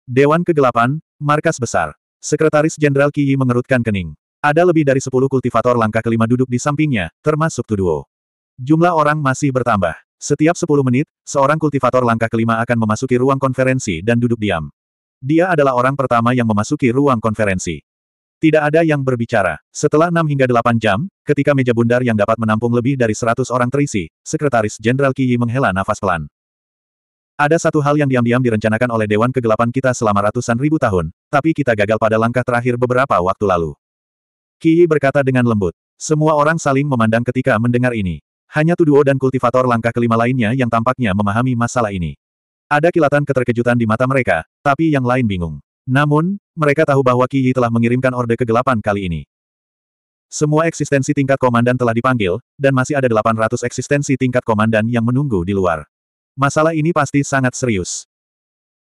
Dewan Kegelapan, Markas Besar. Sekretaris Jenderal Kiyi mengerutkan kening. Ada lebih dari 10 kultivator langkah kelima duduk di sampingnya, termasuk Tuduo. Jumlah orang masih bertambah. Setiap 10 menit, seorang kultivator langkah kelima akan memasuki ruang konferensi dan duduk diam. Dia adalah orang pertama yang memasuki ruang konferensi. Tidak ada yang berbicara. Setelah 6 hingga 8 jam, ketika meja bundar yang dapat menampung lebih dari 100 orang terisi, Sekretaris Jenderal Kiyi menghela nafas pelan. Ada satu hal yang diam-diam direncanakan oleh Dewan Kegelapan kita selama ratusan ribu tahun, tapi kita gagal pada langkah terakhir beberapa waktu lalu. Kiyi berkata dengan lembut. Semua orang saling memandang ketika mendengar ini. Hanya Tuduo dan kultivator langkah kelima lainnya yang tampaknya memahami masalah ini. Ada kilatan keterkejutan di mata mereka, tapi yang lain bingung. Namun, mereka tahu bahwa Qi telah mengirimkan orde kegelapan kali ini. Semua eksistensi tingkat komandan telah dipanggil, dan masih ada 800 eksistensi tingkat komandan yang menunggu di luar. Masalah ini pasti sangat serius.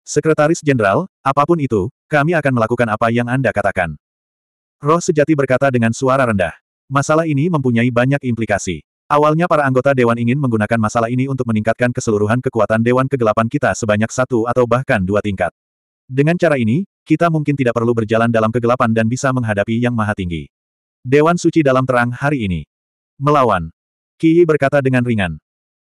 Sekretaris Jenderal, apapun itu, kami akan melakukan apa yang Anda katakan. Roh sejati berkata dengan suara rendah. Masalah ini mempunyai banyak implikasi. Awalnya para anggota Dewan ingin menggunakan masalah ini untuk meningkatkan keseluruhan kekuatan Dewan kegelapan kita sebanyak satu atau bahkan dua tingkat. Dengan cara ini, kita mungkin tidak perlu berjalan dalam kegelapan dan bisa menghadapi Yang Maha Tinggi. Dewan Suci dalam terang hari ini. Melawan. Kiyi berkata dengan ringan.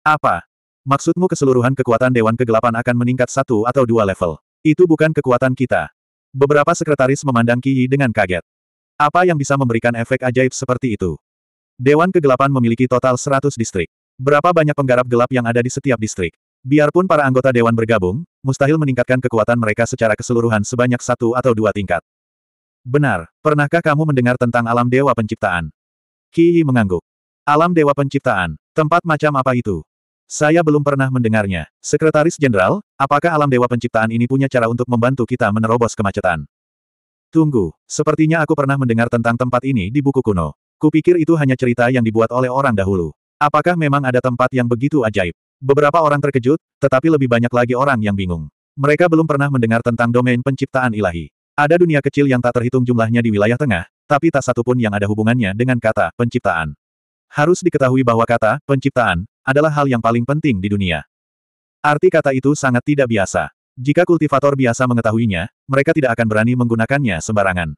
Apa? Maksudmu keseluruhan kekuatan Dewan Kegelapan akan meningkat satu atau dua level? Itu bukan kekuatan kita. Beberapa sekretaris memandang Kiyi dengan kaget. Apa yang bisa memberikan efek ajaib seperti itu? Dewan Kegelapan memiliki total 100 distrik. Berapa banyak penggarap gelap yang ada di setiap distrik? Biarpun para anggota dewan bergabung, mustahil meningkatkan kekuatan mereka secara keseluruhan sebanyak satu atau dua tingkat. Benar, pernahkah kamu mendengar tentang alam dewa penciptaan? Kiyi mengangguk. Alam dewa penciptaan, tempat macam apa itu? Saya belum pernah mendengarnya. Sekretaris Jenderal, apakah alam dewa penciptaan ini punya cara untuk membantu kita menerobos kemacetan? Tunggu, sepertinya aku pernah mendengar tentang tempat ini di buku kuno. Kupikir itu hanya cerita yang dibuat oleh orang dahulu. Apakah memang ada tempat yang begitu ajaib? Beberapa orang terkejut, tetapi lebih banyak lagi orang yang bingung. Mereka belum pernah mendengar tentang domain penciptaan ilahi. Ada dunia kecil yang tak terhitung jumlahnya di wilayah tengah, tapi tak satu pun yang ada hubungannya dengan kata penciptaan. Harus diketahui bahwa kata penciptaan adalah hal yang paling penting di dunia. Arti kata itu sangat tidak biasa. Jika kultivator biasa mengetahuinya, mereka tidak akan berani menggunakannya sembarangan.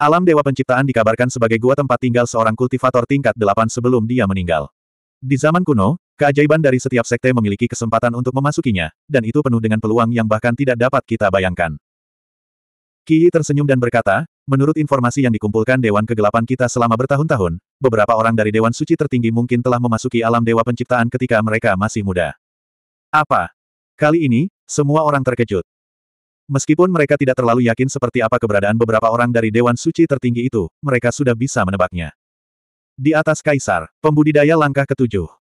Alam Dewa Penciptaan dikabarkan sebagai gua tempat tinggal seorang kultivator tingkat delapan sebelum dia meninggal. Di zaman kuno, keajaiban dari setiap sekte memiliki kesempatan untuk memasukinya, dan itu penuh dengan peluang yang bahkan tidak dapat kita bayangkan. Ki tersenyum dan berkata, menurut informasi yang dikumpulkan Dewan Kegelapan kita selama bertahun-tahun, beberapa orang dari Dewan Suci tertinggi mungkin telah memasuki alam Dewa Penciptaan ketika mereka masih muda. Apa? Kali ini, semua orang terkejut. Meskipun mereka tidak terlalu yakin seperti apa keberadaan beberapa orang dari Dewan Suci tertinggi itu, mereka sudah bisa menebaknya. Di atas kaisar, pembudidaya langkah ketujuh.